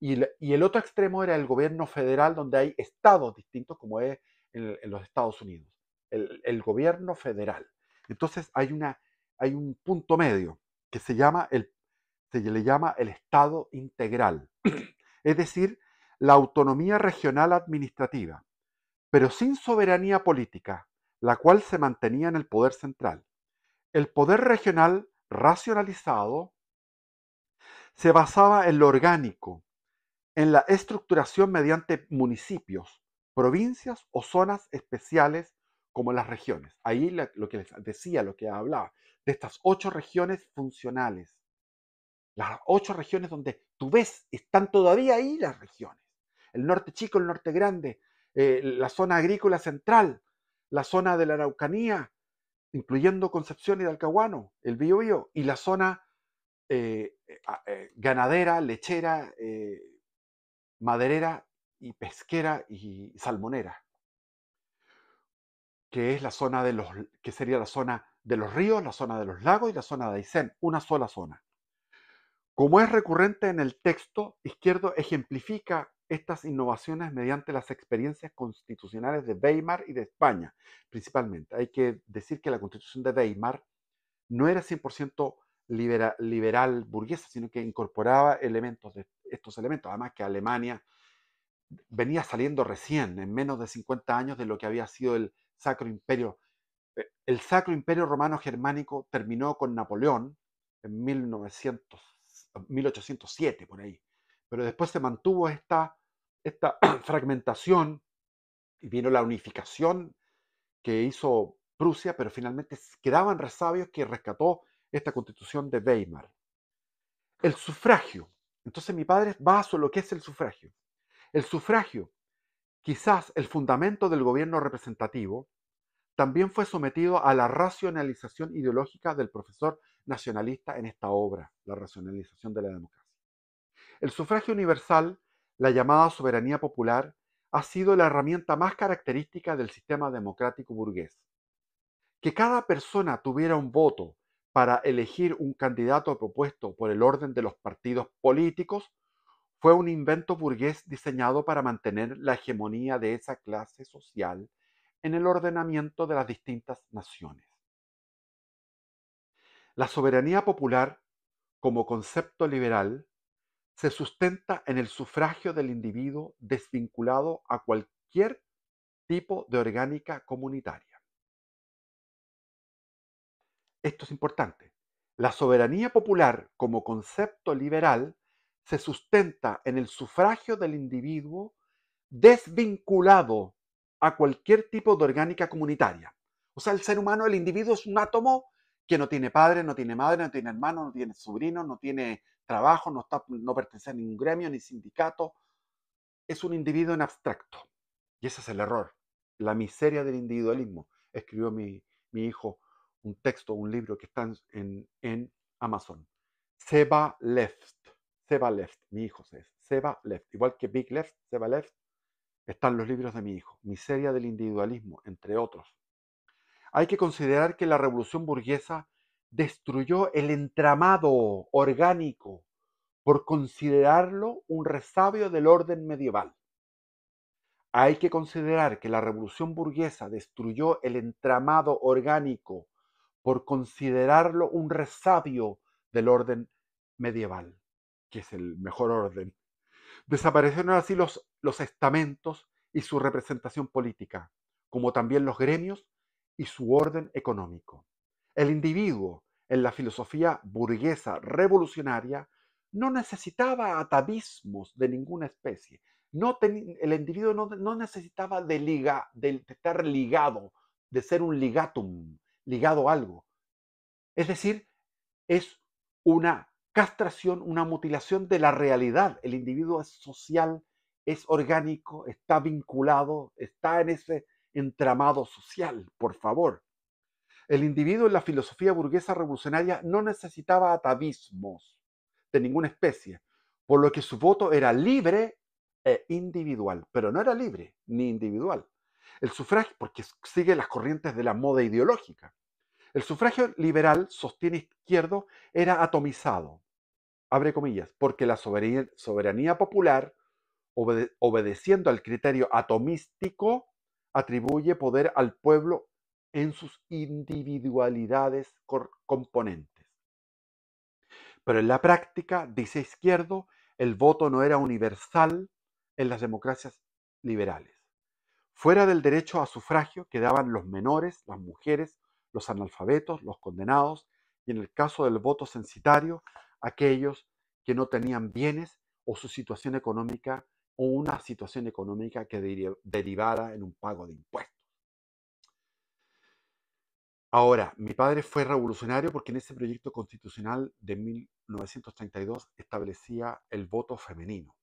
y, el otro extremo era el gobierno federal, donde hay estados distintos, como es en, los Estados Unidos, el, gobierno federal. Entonces hay, hay un punto medio que se, llama el, se le llama el estado integral, es decir, la autonomía regional administrativa, pero sin soberanía política, la cual se mantenía en el poder central. El poder regional racionalizado se basaba en lo orgánico, en la estructuración mediante municipios, provincias o zonas especiales como las regiones. Ahí lo que les decía, lo que hablaba, de estas ocho regiones funcionales. Las ocho regiones donde tú ves, están todavía ahí las regiones. El norte chico, el norte grande, eh, la zona agrícola central, la zona de la Araucanía, incluyendo Concepción y Dalcahuano, el Biobío, y la zona eh, eh, ganadera, lechera, maderera y pesquera y salmonera, que es la zona de los, que sería la zona de los ríos, la zona de los lagos y la zona de Aysén, una sola zona. Como es recurrente en el texto, Izquierdo ejemplifica estas innovaciones mediante las experiencias constitucionales de Weimar y de España, principalmente. Hay que decir que la constitución de Weimar no era 100% liberal burguesa, sino que incorporaba elementos de estos elementos. Además que Alemania venía saliendo recién, en menos de 50 años, de lo que había sido el Sacro Imperio. Eh, el Sacro Imperio Romano Germánico terminó con Napoleón en 1900, 1807, ah, por ahí. Pero después se mantuvo esta, esta fragmentación y vino la unificación que hizo Prusia, pero finalmente quedaban resabios que rescató esta constitución de Weimar. El sufragio. Entonces mi padre va a lo que es el sufragio. El sufragio, quizás el fundamento del gobierno representativo, también fue sometido a la racionalización ideológica del profesor nacionalista en esta obra, La racionalización de la democracia. El sufragio universal, la llamada soberanía popular, ha sido la herramienta más característica del sistema democrático burgués. Que cada persona tuviera un voto para elegir un candidato propuesto por el orden de los partidos políticos fue un invento burgués diseñado para mantener la hegemonía de esa clase social en el ordenamiento de las distintas naciones. La soberanía popular, como concepto liberal, se sustenta en el sufragio del individuo desvinculado a cualquier tipo de orgánica comunitaria. Esto es importante. La soberanía popular como concepto liberal se sustenta en el sufragio del individuo desvinculado a cualquier tipo de orgánica comunitaria. O sea, el ser humano, el individuo es un átomo que no tiene padre, no tiene madre, no tiene hermano, no tiene sobrino, no tiene trabajo, no, no pertenece a ningún gremio ni sindicato. Es un individuo en abstracto. Y ese es el error, la miseria del individualismo, escribió mi hijo un texto, un libro que está en, Amazon. Seba Left, Seba Left, mi hijo es Seba Left, igual que Big Left, Seba Left, están los libros de mi hijo, Miseria del Individualismo, entre otros. Hay que considerar que la revolución burguesa destruyó el entramado orgánico por considerarlo un resabio del orden medieval. Hay que considerar que la revolución burguesa destruyó el entramado orgánico por considerarlo un resabio del orden medieval, que es el mejor orden. Desaparecieron así los, los estamentos y su representación política, como también los gremios y su orden económico. El individuo, en la filosofía burguesa revolucionaria, no necesitaba atavismos de ninguna especie. No el individuo no, necesitaba de, liga, estar ligado, de ser un ligatum, ligado a algo. Es decir, es una castración, una mutilación de la realidad. El individuo es social, es orgánico, está vinculado, está en ese entramado social, por favor. El individuo en la filosofía burguesa revolucionaria no necesitaba atavismos de ninguna especie, por lo que su voto era libre e individual, pero no era libre ni individual. El sufragio, porque sigue las corrientes de la moda ideológica. El sufragio liberal, sostiene izquierdo, era atomizado, abre comillas, porque la soberanía, popular, obedeciendo al criterio atomístico, atribuye poder al pueblo en sus individualidades componentes. Pero en la práctica, dice Izquierdo, el voto no era universal en las democracias liberales. Fuera del derecho a sufragio quedaban los menores, las mujeres, los analfabetos, los condenados, y en el caso del voto censitario, aquellos que no tenían bienes o su situación económica o una situación económica que derivara en un pago de impuestos. Ahora, mi padre fue revolucionario porque en ese proyecto constitucional de 1932 establecía el voto femenino.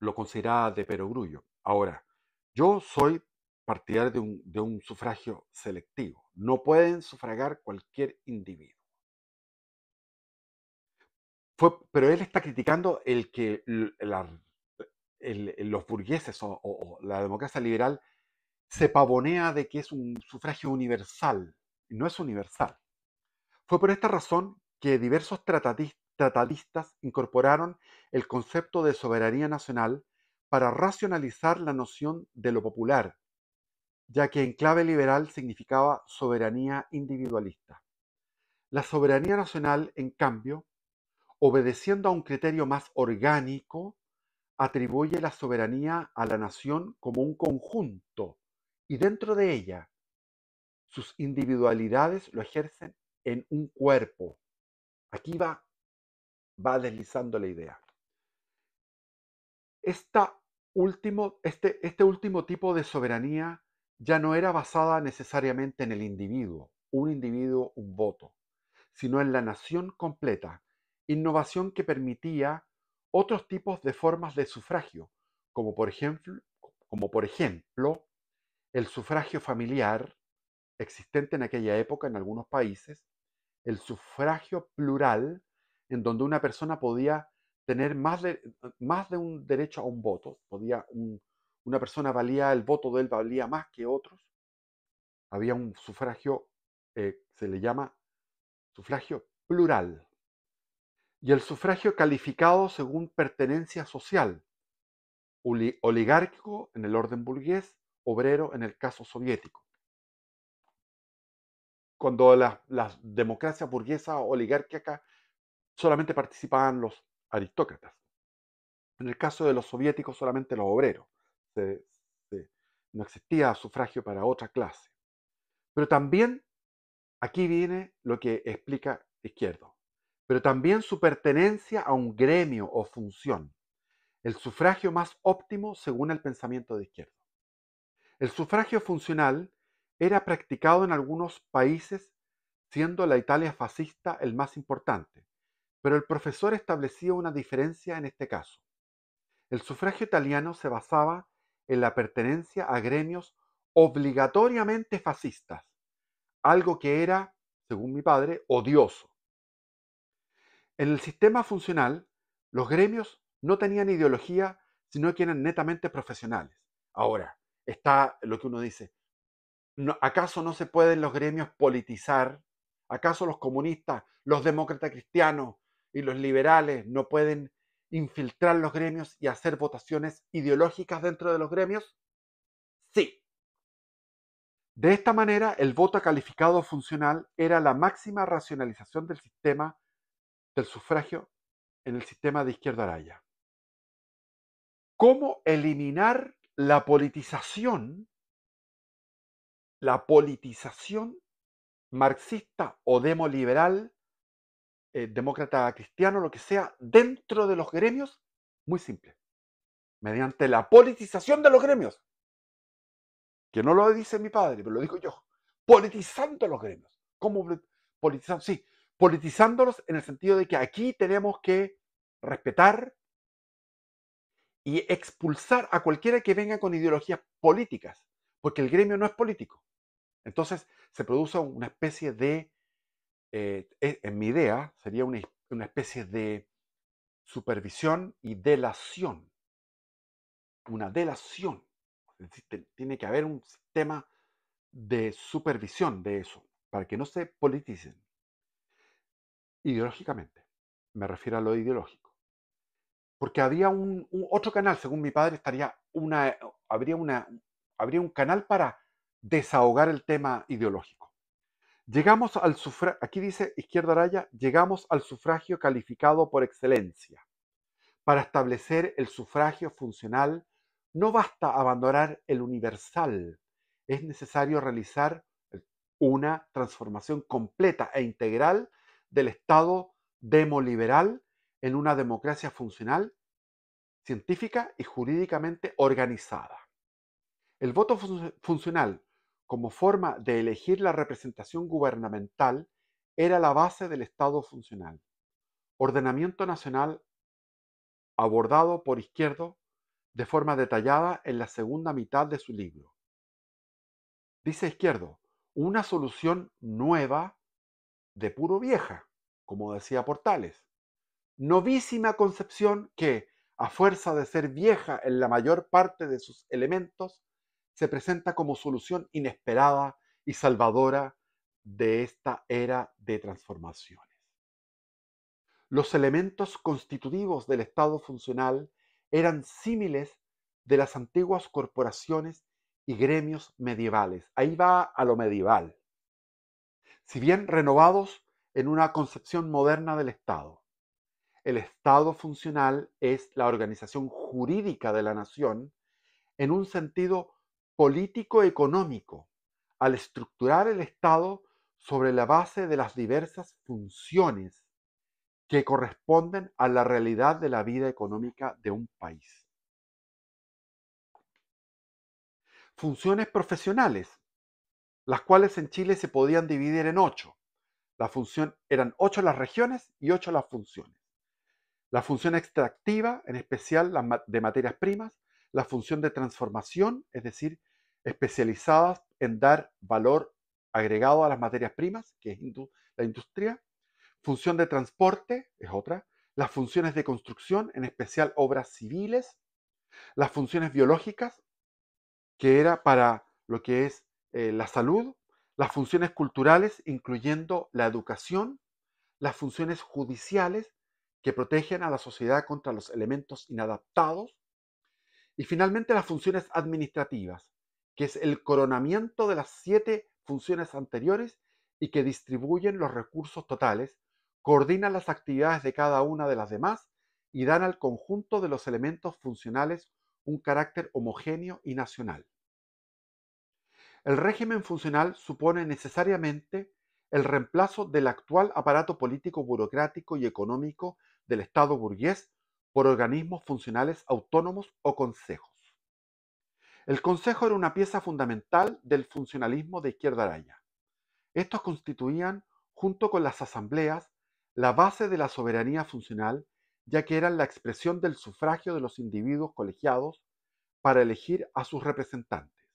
Lo consideraba de perogrullo. Ahora, yo soy partir de un, sufragio selectivo. No pueden sufragar cualquier individuo. pero él está criticando el que los burgueses o, la democracia liberal se pavonea de que es un sufragio universal. No es universal. Fue por esta razón que diversos tratadistas incorporaron el concepto de soberanía nacional para racionalizar la noción de lo popular ya que en clave liberal significaba soberanía individualista. La soberanía nacional, en cambio, obedeciendo a un criterio más orgánico, atribuye la soberanía a la nación como un conjunto y dentro de ella sus individualidades lo ejercen en un cuerpo. Aquí va, va deslizando la idea. último, este, este último tipo de soberanía ya no era basada necesariamente en el individuo, un individuo, un voto, sino en la nación completa, innovación que permitía otros tipos de formas de sufragio, como por ejemplo, como por ejemplo el sufragio familiar, existente en aquella época en algunos países, el sufragio plural, en donde una persona podía tener más de, más de un derecho a un voto, podía un, una persona valía, el voto de él valía más que otros. Había un sufragio, eh, se le llama sufragio plural. Y el sufragio calificado según pertenencia social, oligárquico en el orden burgués, obrero en el caso soviético. Cuando las la democracias burguesas oligárquicas solamente participaban los aristócratas. En el caso de los soviéticos solamente los obreros. Este, este, no existía sufragio para otra clase. Pero también aquí viene lo que explica Izquierdo, pero también su pertenencia a un gremio o función, el sufragio más óptimo según el pensamiento de Izquierdo. El sufragio funcional era practicado en algunos países, siendo la Italia fascista el más importante, pero el profesor establecía una diferencia en este caso. El sufragio italiano se basaba en la pertenencia a gremios obligatoriamente fascistas, algo que era, según mi padre, odioso. En el sistema funcional, los gremios no tenían ideología, sino que eran netamente profesionales. Ahora, está lo que uno dice, ¿acaso no se pueden los gremios politizar? ¿Acaso los comunistas, los demócratas cristianos y los liberales no pueden infiltrar los gremios y hacer votaciones ideológicas dentro de los gremios? Sí. De esta manera, el voto calificado funcional era la máxima racionalización del sistema del sufragio en el sistema de izquierda araya. ¿Cómo eliminar la politización, la politización marxista o demoliberal eh, demócrata cristiano, lo que sea, dentro de los gremios, muy simple. Mediante la politización de los gremios. Que no lo dice mi padre, pero lo digo yo. Politizando los gremios. ¿Cómo politizando? Sí, politizándolos en el sentido de que aquí tenemos que respetar y expulsar a cualquiera que venga con ideologías políticas, porque el gremio no es político. Entonces se produce una especie de eh, e, en mi idea, sería una, especie de supervisión y delación. Una delación. tiene que haber un sistema de supervisión de eso, para que no se politicen. Ideológicamente, me refiero a lo ideológico. Porque habría un otro canal, según mi padre, estaría una, habría, una, habría un canal para desahogar el tema ideológico Llegamos al sufragio, aquí dice Izquierda Araya, llegamos al sufragio calificado por excelencia. Para establecer el sufragio funcional no basta abandonar el universal, es necesario realizar una transformación completa e integral del Estado demoliberal en una democracia funcional, científica y jurídicamente organizada. El voto funcional como forma de elegir la representación gubernamental era la base del Estado funcional. Ordenamiento nacional abordado por Izquierdo de forma detallada en la segunda mitad de su libro. Dice Izquierdo, una solución nueva de puro vieja, como decía Portales. Novísima concepción que, a fuerza de ser vieja en la mayor parte de sus elementos, se presenta como solución inesperada y salvadora de esta era de transformaciones. Los elementos constitutivos del Estado funcional eran símiles de las antiguas corporaciones y gremios medievales. Ahí va a lo medieval. Si bien renovados en una concepción moderna del Estado, el Estado funcional es la organización jurídica de la nación en un sentido político-económico al estructurar el Estado sobre la base de las diversas funciones que corresponden a la realidad de la vida económica de un país. Funciones profesionales, las cuales en Chile se podían dividir en ocho. La función, eran ocho las regiones y ocho las funciones. La función extractiva, en especial de materias primas, la función de transformación, es decir, especializadas en dar valor agregado a las materias primas, que es la industria, función de transporte, es otra, las funciones de construcción, en especial obras civiles, las funciones biológicas, que era para lo que es eh, la salud, las funciones culturales, incluyendo la educación, las funciones judiciales, que protegen a la sociedad contra los elementos inadaptados, y finalmente las funciones administrativas, que es el coronamiento de las siete funciones anteriores y que distribuyen los recursos totales, coordinan las actividades de cada una de las demás y dan al conjunto de los elementos funcionales un carácter homogéneo y nacional. El régimen funcional supone necesariamente el reemplazo del actual aparato político, burocrático y económico del Estado burgués por organismos funcionales autónomos o consejos. El Consejo era una pieza fundamental del funcionalismo de Izquierda Araya. Estos constituían, junto con las asambleas, la base de la soberanía funcional, ya que eran la expresión del sufragio de los individuos colegiados para elegir a sus representantes.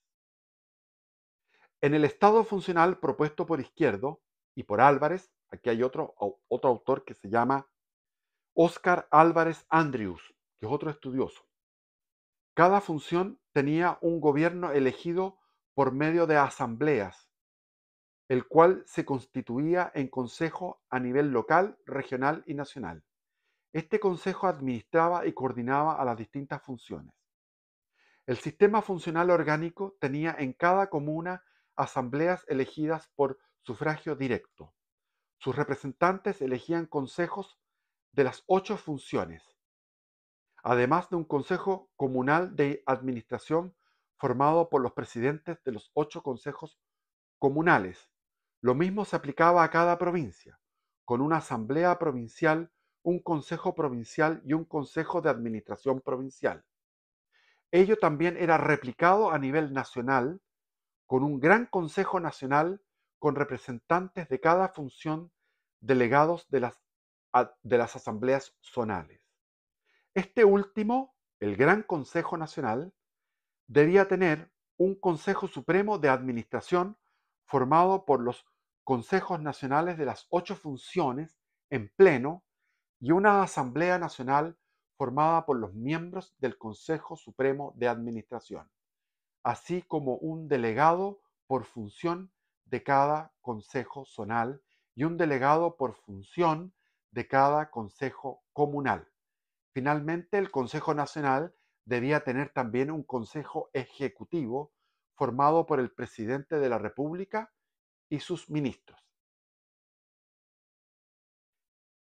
En el estado funcional propuesto por Izquierdo y por Álvarez, aquí hay otro, otro autor que se llama Óscar Álvarez Andrius, que es otro estudioso, cada función tenía un gobierno elegido por medio de asambleas, el cual se constituía en consejo a nivel local, regional y nacional. Este consejo administraba y coordinaba a las distintas funciones. El sistema funcional orgánico tenía en cada comuna asambleas elegidas por sufragio directo. Sus representantes elegían consejos de las ocho funciones además de un Consejo Comunal de Administración formado por los presidentes de los ocho consejos comunales. Lo mismo se aplicaba a cada provincia, con una asamblea provincial, un consejo provincial y un consejo de administración provincial. Ello también era replicado a nivel nacional, con un gran consejo nacional con representantes de cada función delegados de las, de las asambleas zonales. Este último, el Gran Consejo Nacional, debía tener un Consejo Supremo de Administración formado por los Consejos Nacionales de las ocho funciones en pleno y una Asamblea Nacional formada por los miembros del Consejo Supremo de Administración, así como un delegado por función de cada Consejo Zonal y un delegado por función de cada Consejo Comunal. Finalmente, el Consejo Nacional debía tener también un Consejo Ejecutivo formado por el presidente de la República y sus ministros.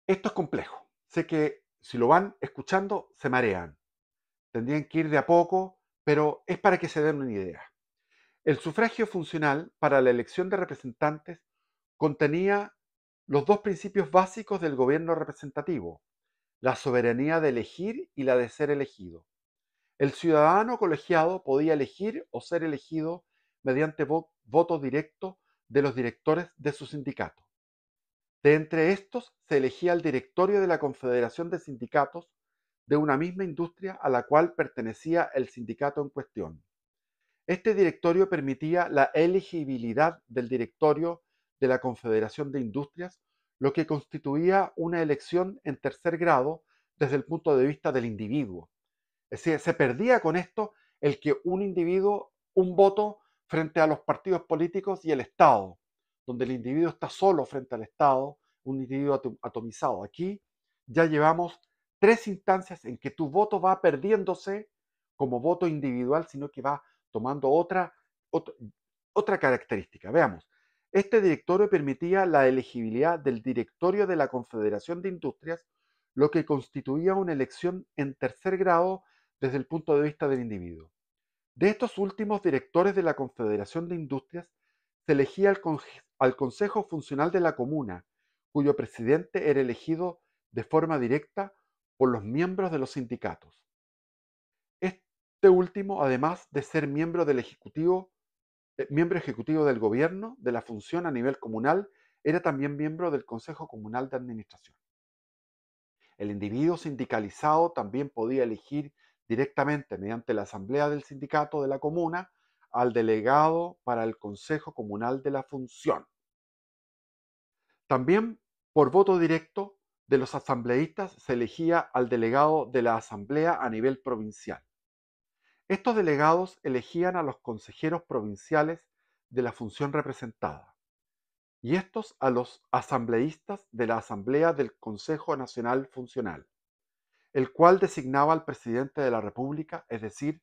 Esto es complejo. Sé que si lo van escuchando, se marean. Tendrían que ir de a poco, pero es para que se den una idea. El sufragio funcional para la elección de representantes contenía los dos principios básicos del gobierno representativo, la soberanía de elegir y la de ser elegido. El ciudadano colegiado podía elegir o ser elegido mediante voto directo de los directores de su sindicato. De entre estos se elegía el directorio de la Confederación de Sindicatos de una misma industria a la cual pertenecía el sindicato en cuestión. Este directorio permitía la elegibilidad del directorio de la Confederación de Industrias lo que constituía una elección en tercer grado desde el punto de vista del individuo. Es decir, se perdía con esto el que un individuo, un voto frente a los partidos políticos y el Estado, donde el individuo está solo frente al Estado, un individuo atomizado. Aquí ya llevamos tres instancias en que tu voto va perdiéndose como voto individual, sino que va tomando otra, otra, otra característica. Veamos, este directorio permitía la elegibilidad del directorio de la Confederación de Industrias, lo que constituía una elección en tercer grado desde el punto de vista del individuo. De estos últimos directores de la Confederación de Industrias, se elegía al, Consejo Funcional de la Comuna, cuyo presidente era elegido de forma directa por los miembros de los sindicatos. Este último, además de ser miembro del Ejecutivo, eh, miembro ejecutivo del gobierno de la función a nivel comunal, era también miembro del Consejo Comunal de Administración. El individuo sindicalizado también podía elegir directamente mediante la asamblea del sindicato de la comuna al delegado para el Consejo Comunal de la Función. También por voto directo de los asambleístas se elegía al delegado de la asamblea a nivel provincial. Estos delegados elegían a los consejeros provinciales de la función representada y estos a los asambleístas de la Asamblea del Consejo Nacional Funcional, el cual designaba al presidente de la República, es decir,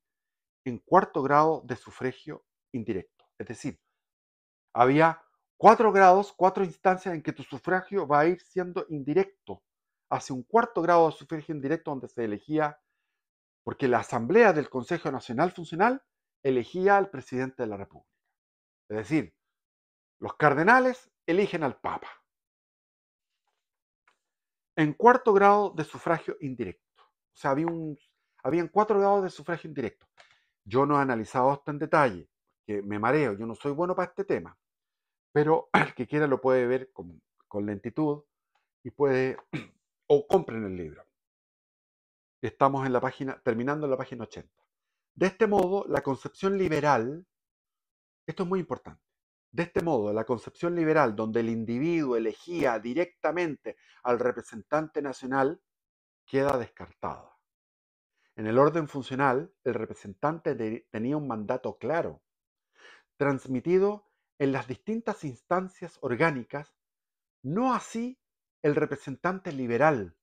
en cuarto grado de sufragio indirecto. Es decir, había cuatro grados, cuatro instancias en que tu sufragio va a ir siendo indirecto, hacia un cuarto grado de sufragio indirecto donde se elegía porque la Asamblea del Consejo Nacional Funcional elegía al presidente de la República. Es decir, los cardenales eligen al Papa. En cuarto grado de sufragio indirecto. O sea, había un, habían cuatro grados de sufragio indirecto. Yo no he analizado esto en detalle, que me mareo, yo no soy bueno para este tema. Pero el que quiera lo puede ver con, con lentitud y puede, o compren el libro. Estamos en la página, terminando en la página 80. De este modo, la concepción liberal, esto es muy importante, de este modo, la concepción liberal donde el individuo elegía directamente al representante nacional queda descartada. En el orden funcional, el representante tenía un mandato claro, transmitido en las distintas instancias orgánicas, no así el representante liberal,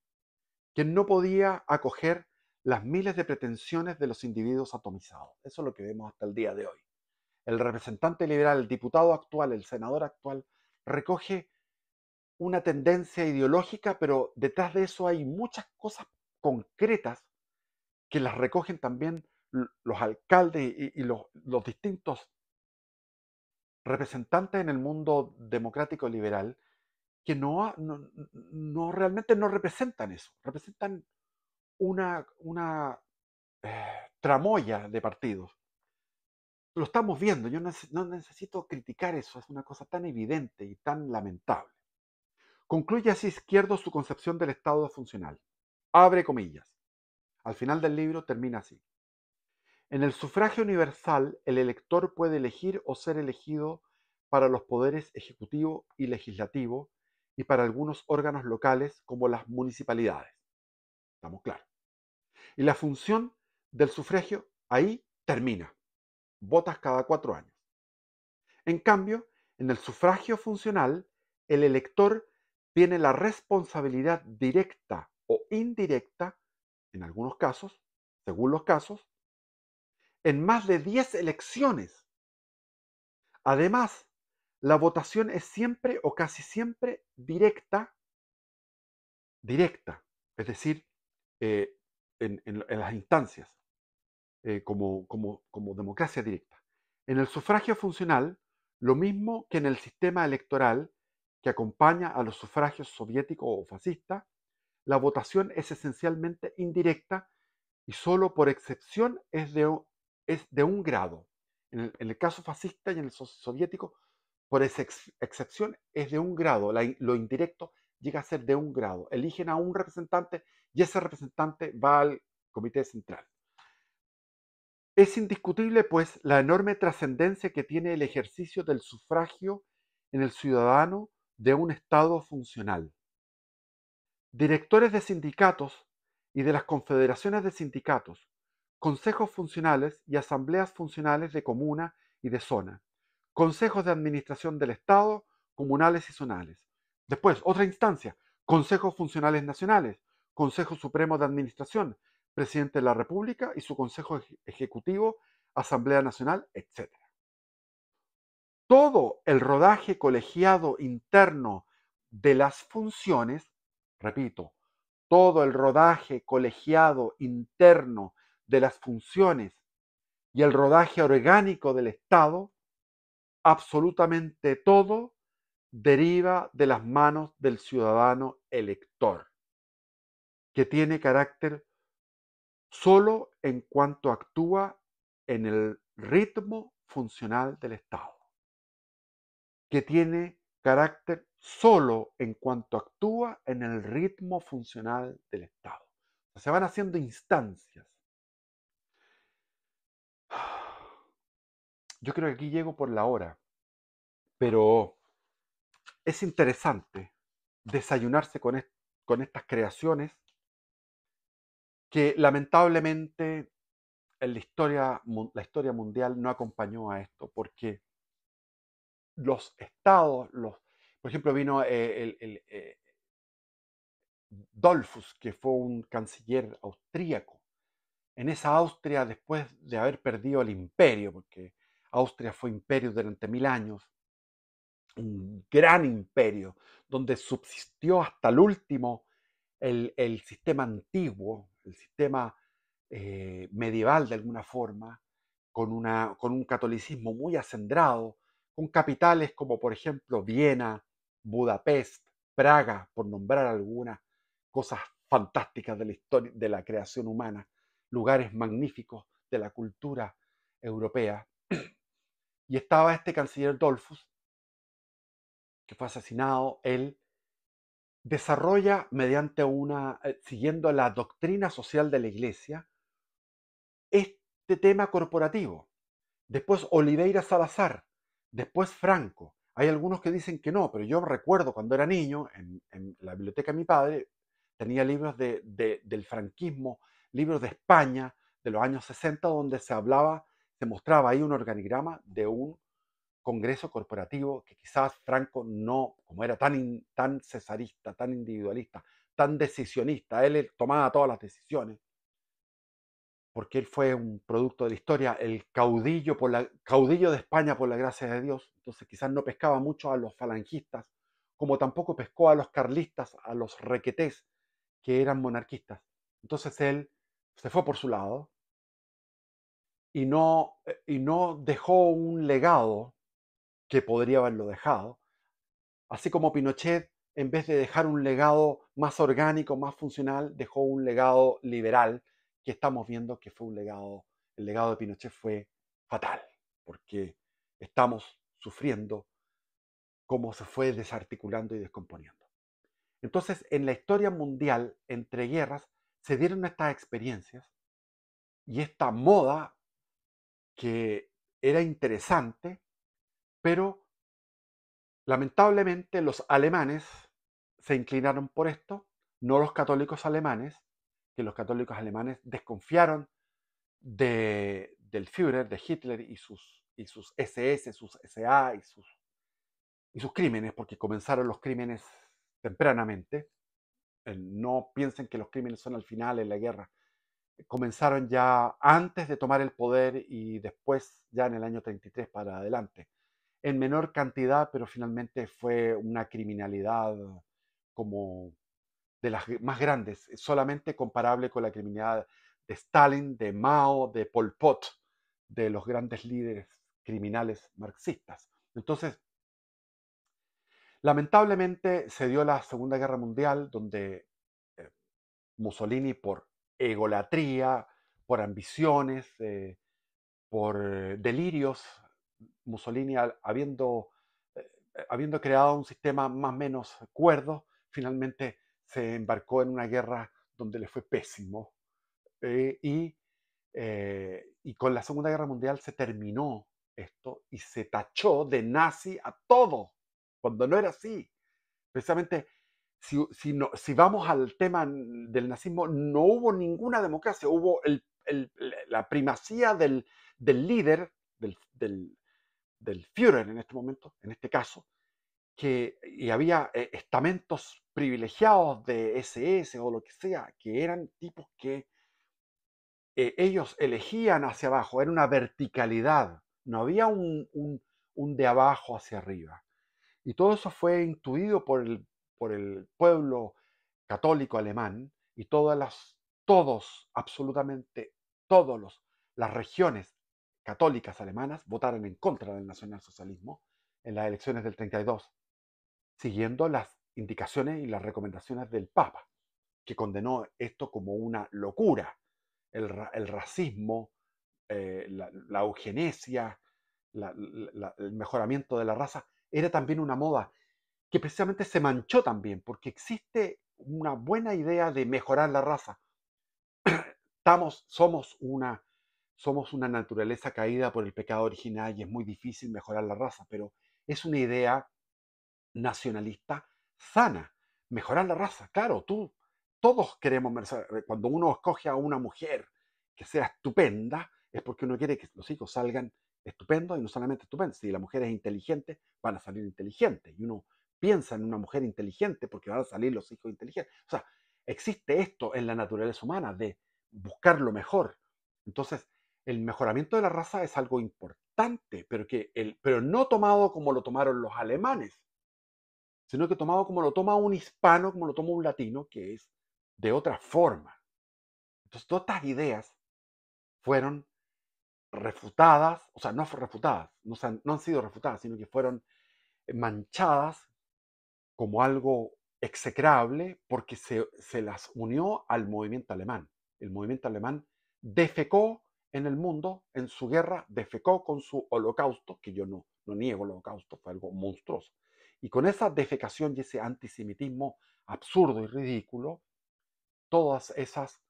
que no podía acoger las miles de pretensiones de los individuos atomizados. Eso es lo que vemos hasta el día de hoy. El representante liberal, el diputado actual, el senador actual, recoge una tendencia ideológica, pero detrás de eso hay muchas cosas concretas que las recogen también los alcaldes y, los distintos representantes en el mundo democrático liberal que no, realmente no representan eso, representan una, eh, tramoya de partidos. Lo estamos viendo, yo no, no necesito criticar eso, es una cosa tan evidente y tan lamentable. Concluye así Izquierdo su concepción del Estado funcional. Abre comillas. Al final del libro termina así. En el sufragio universal, el elector puede elegir o ser elegido para los poderes ejecutivo y legislativo y para algunos órganos locales como las municipalidades. Estamos claros. Y la función del sufragio ahí termina. Votas cada cuatro años. En cambio, en el sufragio funcional, el elector tiene la responsabilidad directa o indirecta, en algunos casos, según los casos, en más de diez elecciones. Además, la votación es siempre o casi siempre directa, directa, es decir, eh, en, las instancias, eh, como, democracia directa. En el sufragio funcional, lo mismo que en el sistema electoral que acompaña a los sufragios soviéticos o fascistas, la votación es esencialmente indirecta y solo por excepción es de, un grado. en el, caso fascista y en el soviético por esa excepción es de un grado, lo indirecto llega a ser de un grado. Eligen a un representante y ese representante va al Comité Central. Es indiscutible, pues, la enorme trascendencia que tiene el ejercicio del sufragio en el ciudadano de un Estado funcional. Directores de sindicatos y de las confederaciones de sindicatos, consejos funcionales y asambleas funcionales de comuna y de zona, consejos de administración del Estado, comunales y zonales. Después, otra instancia, consejos funcionales nacionales, Consejo Supremo de Administración, Presidente de la República y su Consejo Ejecutivo, Asamblea Nacional, etc. Todo el rodaje colegiado interno de las funciones, repito, todo el rodaje colegiado interno de las funciones y el rodaje orgánico del Estado absolutamente todo deriva de las manos del ciudadano elector, que tiene carácter solo en cuanto actúa en el ritmo funcional del Estado, que tiene carácter solo en cuanto actúa en el ritmo funcional del Estado. Se van haciendo instancias yo creo que aquí llego por la hora, pero es interesante desayunarse con, con estas creaciones que lamentablemente la historia, la historia mundial no acompañó a esto, porque los estados, los, por ejemplo, vino eh, el, eh, Dolfus, que fue un canciller austríaco. En esa Austria, después de haber perdido el imperio, porque Austria fue imperio durante mil años, un gran imperio, donde subsistió hasta el último el, sistema antiguo, el sistema eh, medieval de alguna forma, con, con un catolicismo muy acendrado, con capitales como por ejemplo Viena, Budapest, Praga, por nombrar algunas cosas fantásticas de la historia, de la creación humana, lugares magníficos de la cultura europea. Y estaba este canciller Dolfus, que fue asesinado, él desarrolla mediante una, eh, siguiendo la doctrina social de la iglesia, este tema corporativo. Después Oliveira Salazar, después Franco. Hay algunos que dicen que no, pero yo recuerdo cuando era niño, en, la biblioteca de mi padre, tenía libros de, del franquismo, libros de España de los años 60, donde se hablaba se mostraba ahí un organigrama de un congreso corporativo que quizás Franco no, como era tan, tan cesarista, tan individualista, tan decisionista, él tomaba todas las decisiones, porque él fue un producto de la historia, el caudillo, por la, caudillo de España por la gracia de Dios, entonces quizás no pescaba mucho a los falangistas, como tampoco pescó a los carlistas, a los requetés, que eran monarquistas. Entonces él se fue por su lado, y no, eh, y no dejó un legado que podría haberlo dejado. Así como Pinochet, en vez de dejar un legado más orgánico, más funcional, dejó un legado liberal, que estamos viendo que fue un legado, el legado de Pinochet fue fatal, porque estamos sufriendo cómo se fue desarticulando y descomponiendo. Entonces, en la historia mundial, entre guerras, se dieron estas experiencias y esta moda que era interesante, pero lamentablemente los alemanes se inclinaron por esto, no los católicos alemanes, que los católicos alemanes desconfiaron del Führer, de Hitler y sus, y sus SS, sus SA y sus, y sus crímenes, porque comenzaron los crímenes tempranamente. No piensen que los crímenes son al final en la guerra, comenzaron ya antes de tomar el poder y después ya en el año 33 para adelante. En menor cantidad, pero finalmente fue una criminalidad como de las más grandes, solamente comparable con la criminalidad de Stalin, de Mao, de Pol Pot, de los grandes líderes criminales marxistas. Entonces, lamentablemente se dio la Segunda Guerra Mundial, donde eh, Mussolini, por egolatría, por ambiciones, eh, por delirios. Mussolini, habiendo, eh, habiendo creado un sistema más o menos cuerdo, finalmente se embarcó en una guerra donde le fue pésimo. Eh, y, y con la Segunda Guerra Mundial se terminó esto y se tachó de nazi a todo, cuando no era así. Precisamente si, si, vamos al tema del nazismo, no hubo ninguna democracia, hubo la primacía del, líder, del, del, Führer en este momento, en este caso, que, y había eh, estamentos privilegiados de SS o lo que sea, que eran tipos que eh, ellos elegían hacia abajo, era una verticalidad, no había un, un de abajo hacia arriba. Y todo eso fue intuido por el por el pueblo católico alemán y todas las, todos, absolutamente todos las regiones católicas alemanas votaron en contra del nacionalsocialismo en las elecciones del 32, siguiendo las indicaciones y las recomendaciones del Papa, que condenó esto como una locura, el, racismo, eh, la, eugenesia, el mejoramiento de la raza, era también una moda que precisamente se manchó también, porque existe una buena idea de mejorar la raza. somos, una, somos una naturaleza caída por el pecado original y es muy difícil mejorar la raza, pero es una idea nacionalista sana. Mejorar la raza, claro, tú, todos queremos, eh, cuando uno escoge a una mujer que sea estupenda, es porque uno quiere que los hijos salgan estupendos y no solamente estupendos. Si la mujer es inteligente, van a salir inteligentes y uno piensa en una mujer inteligente porque van a salir los hijos inteligentes. O sea, existe esto en la naturaleza humana de buscar lo mejor. Entonces, el mejoramiento de la raza es algo importante, pero, que el, pero no tomado como lo tomaron los alemanes, sino que tomado como lo toma un hispano, como lo toma un latino, que es de otra forma. Entonces, todas estas ideas fueron refutadas, o sea, no refutadas, no, no han sido refutadas, sino que fueron manchadas como algo execrable porque se, las unió al movimiento alemán. El movimiento alemán defecó en el mundo, en su guerra, defecó con su holocausto, que yo no, no niego el holocausto, fue algo monstruoso. Y con esa defecación y ese antisemitismo absurdo y ridículo, todas esas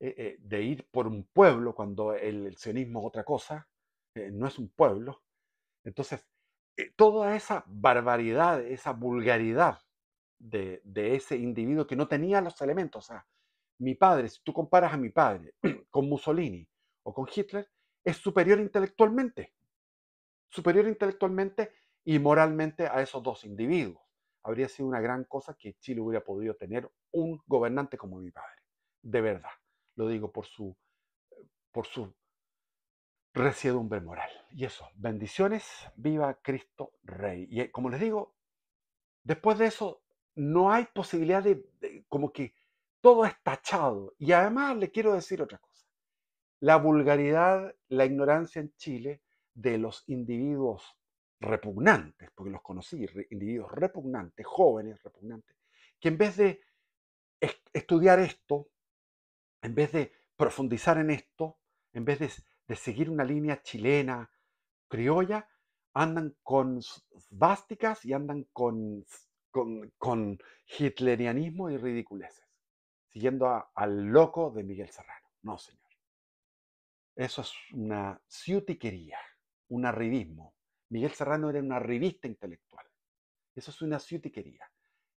eh, eh, de ir por un pueblo cuando el, sionismo es otra cosa, eh, no es un pueblo. Entonces, eh, toda esa barbaridad, esa vulgaridad de, ese individuo que no tenía los elementos. O mi padre, si tú comparas a mi padre con Mussolini o con Hitler, es superior intelectualmente, superior intelectualmente y moralmente a esos dos individuos. Habría sido una gran cosa que Chile hubiera podido tener un gobernante como mi padre, de verdad. Lo digo por su, por su Residumbre moral. Y eso, bendiciones, viva Cristo Rey. Y eh, como les digo, después de eso no hay posibilidad de, de como que todo es tachado. Y además le quiero decir otra cosa. La vulgaridad, la ignorancia en Chile de los individuos repugnantes, porque los conocí, individuos repugnantes, jóvenes repugnantes, que en vez de estudiar esto, en vez de profundizar en esto, en vez de de seguir una línea chilena, criolla, andan con vásticas y andan con, con, hitlerianismo y ridiculeces, siguiendo al loco de Miguel Serrano. No, señor. Eso es una ciutiquería, un arribismo. Miguel Serrano era una revista intelectual. Eso es una ciutiquería.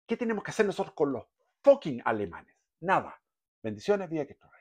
¿Qué tenemos que hacer nosotros con los fucking alemanes? Nada. Bendiciones, Vía que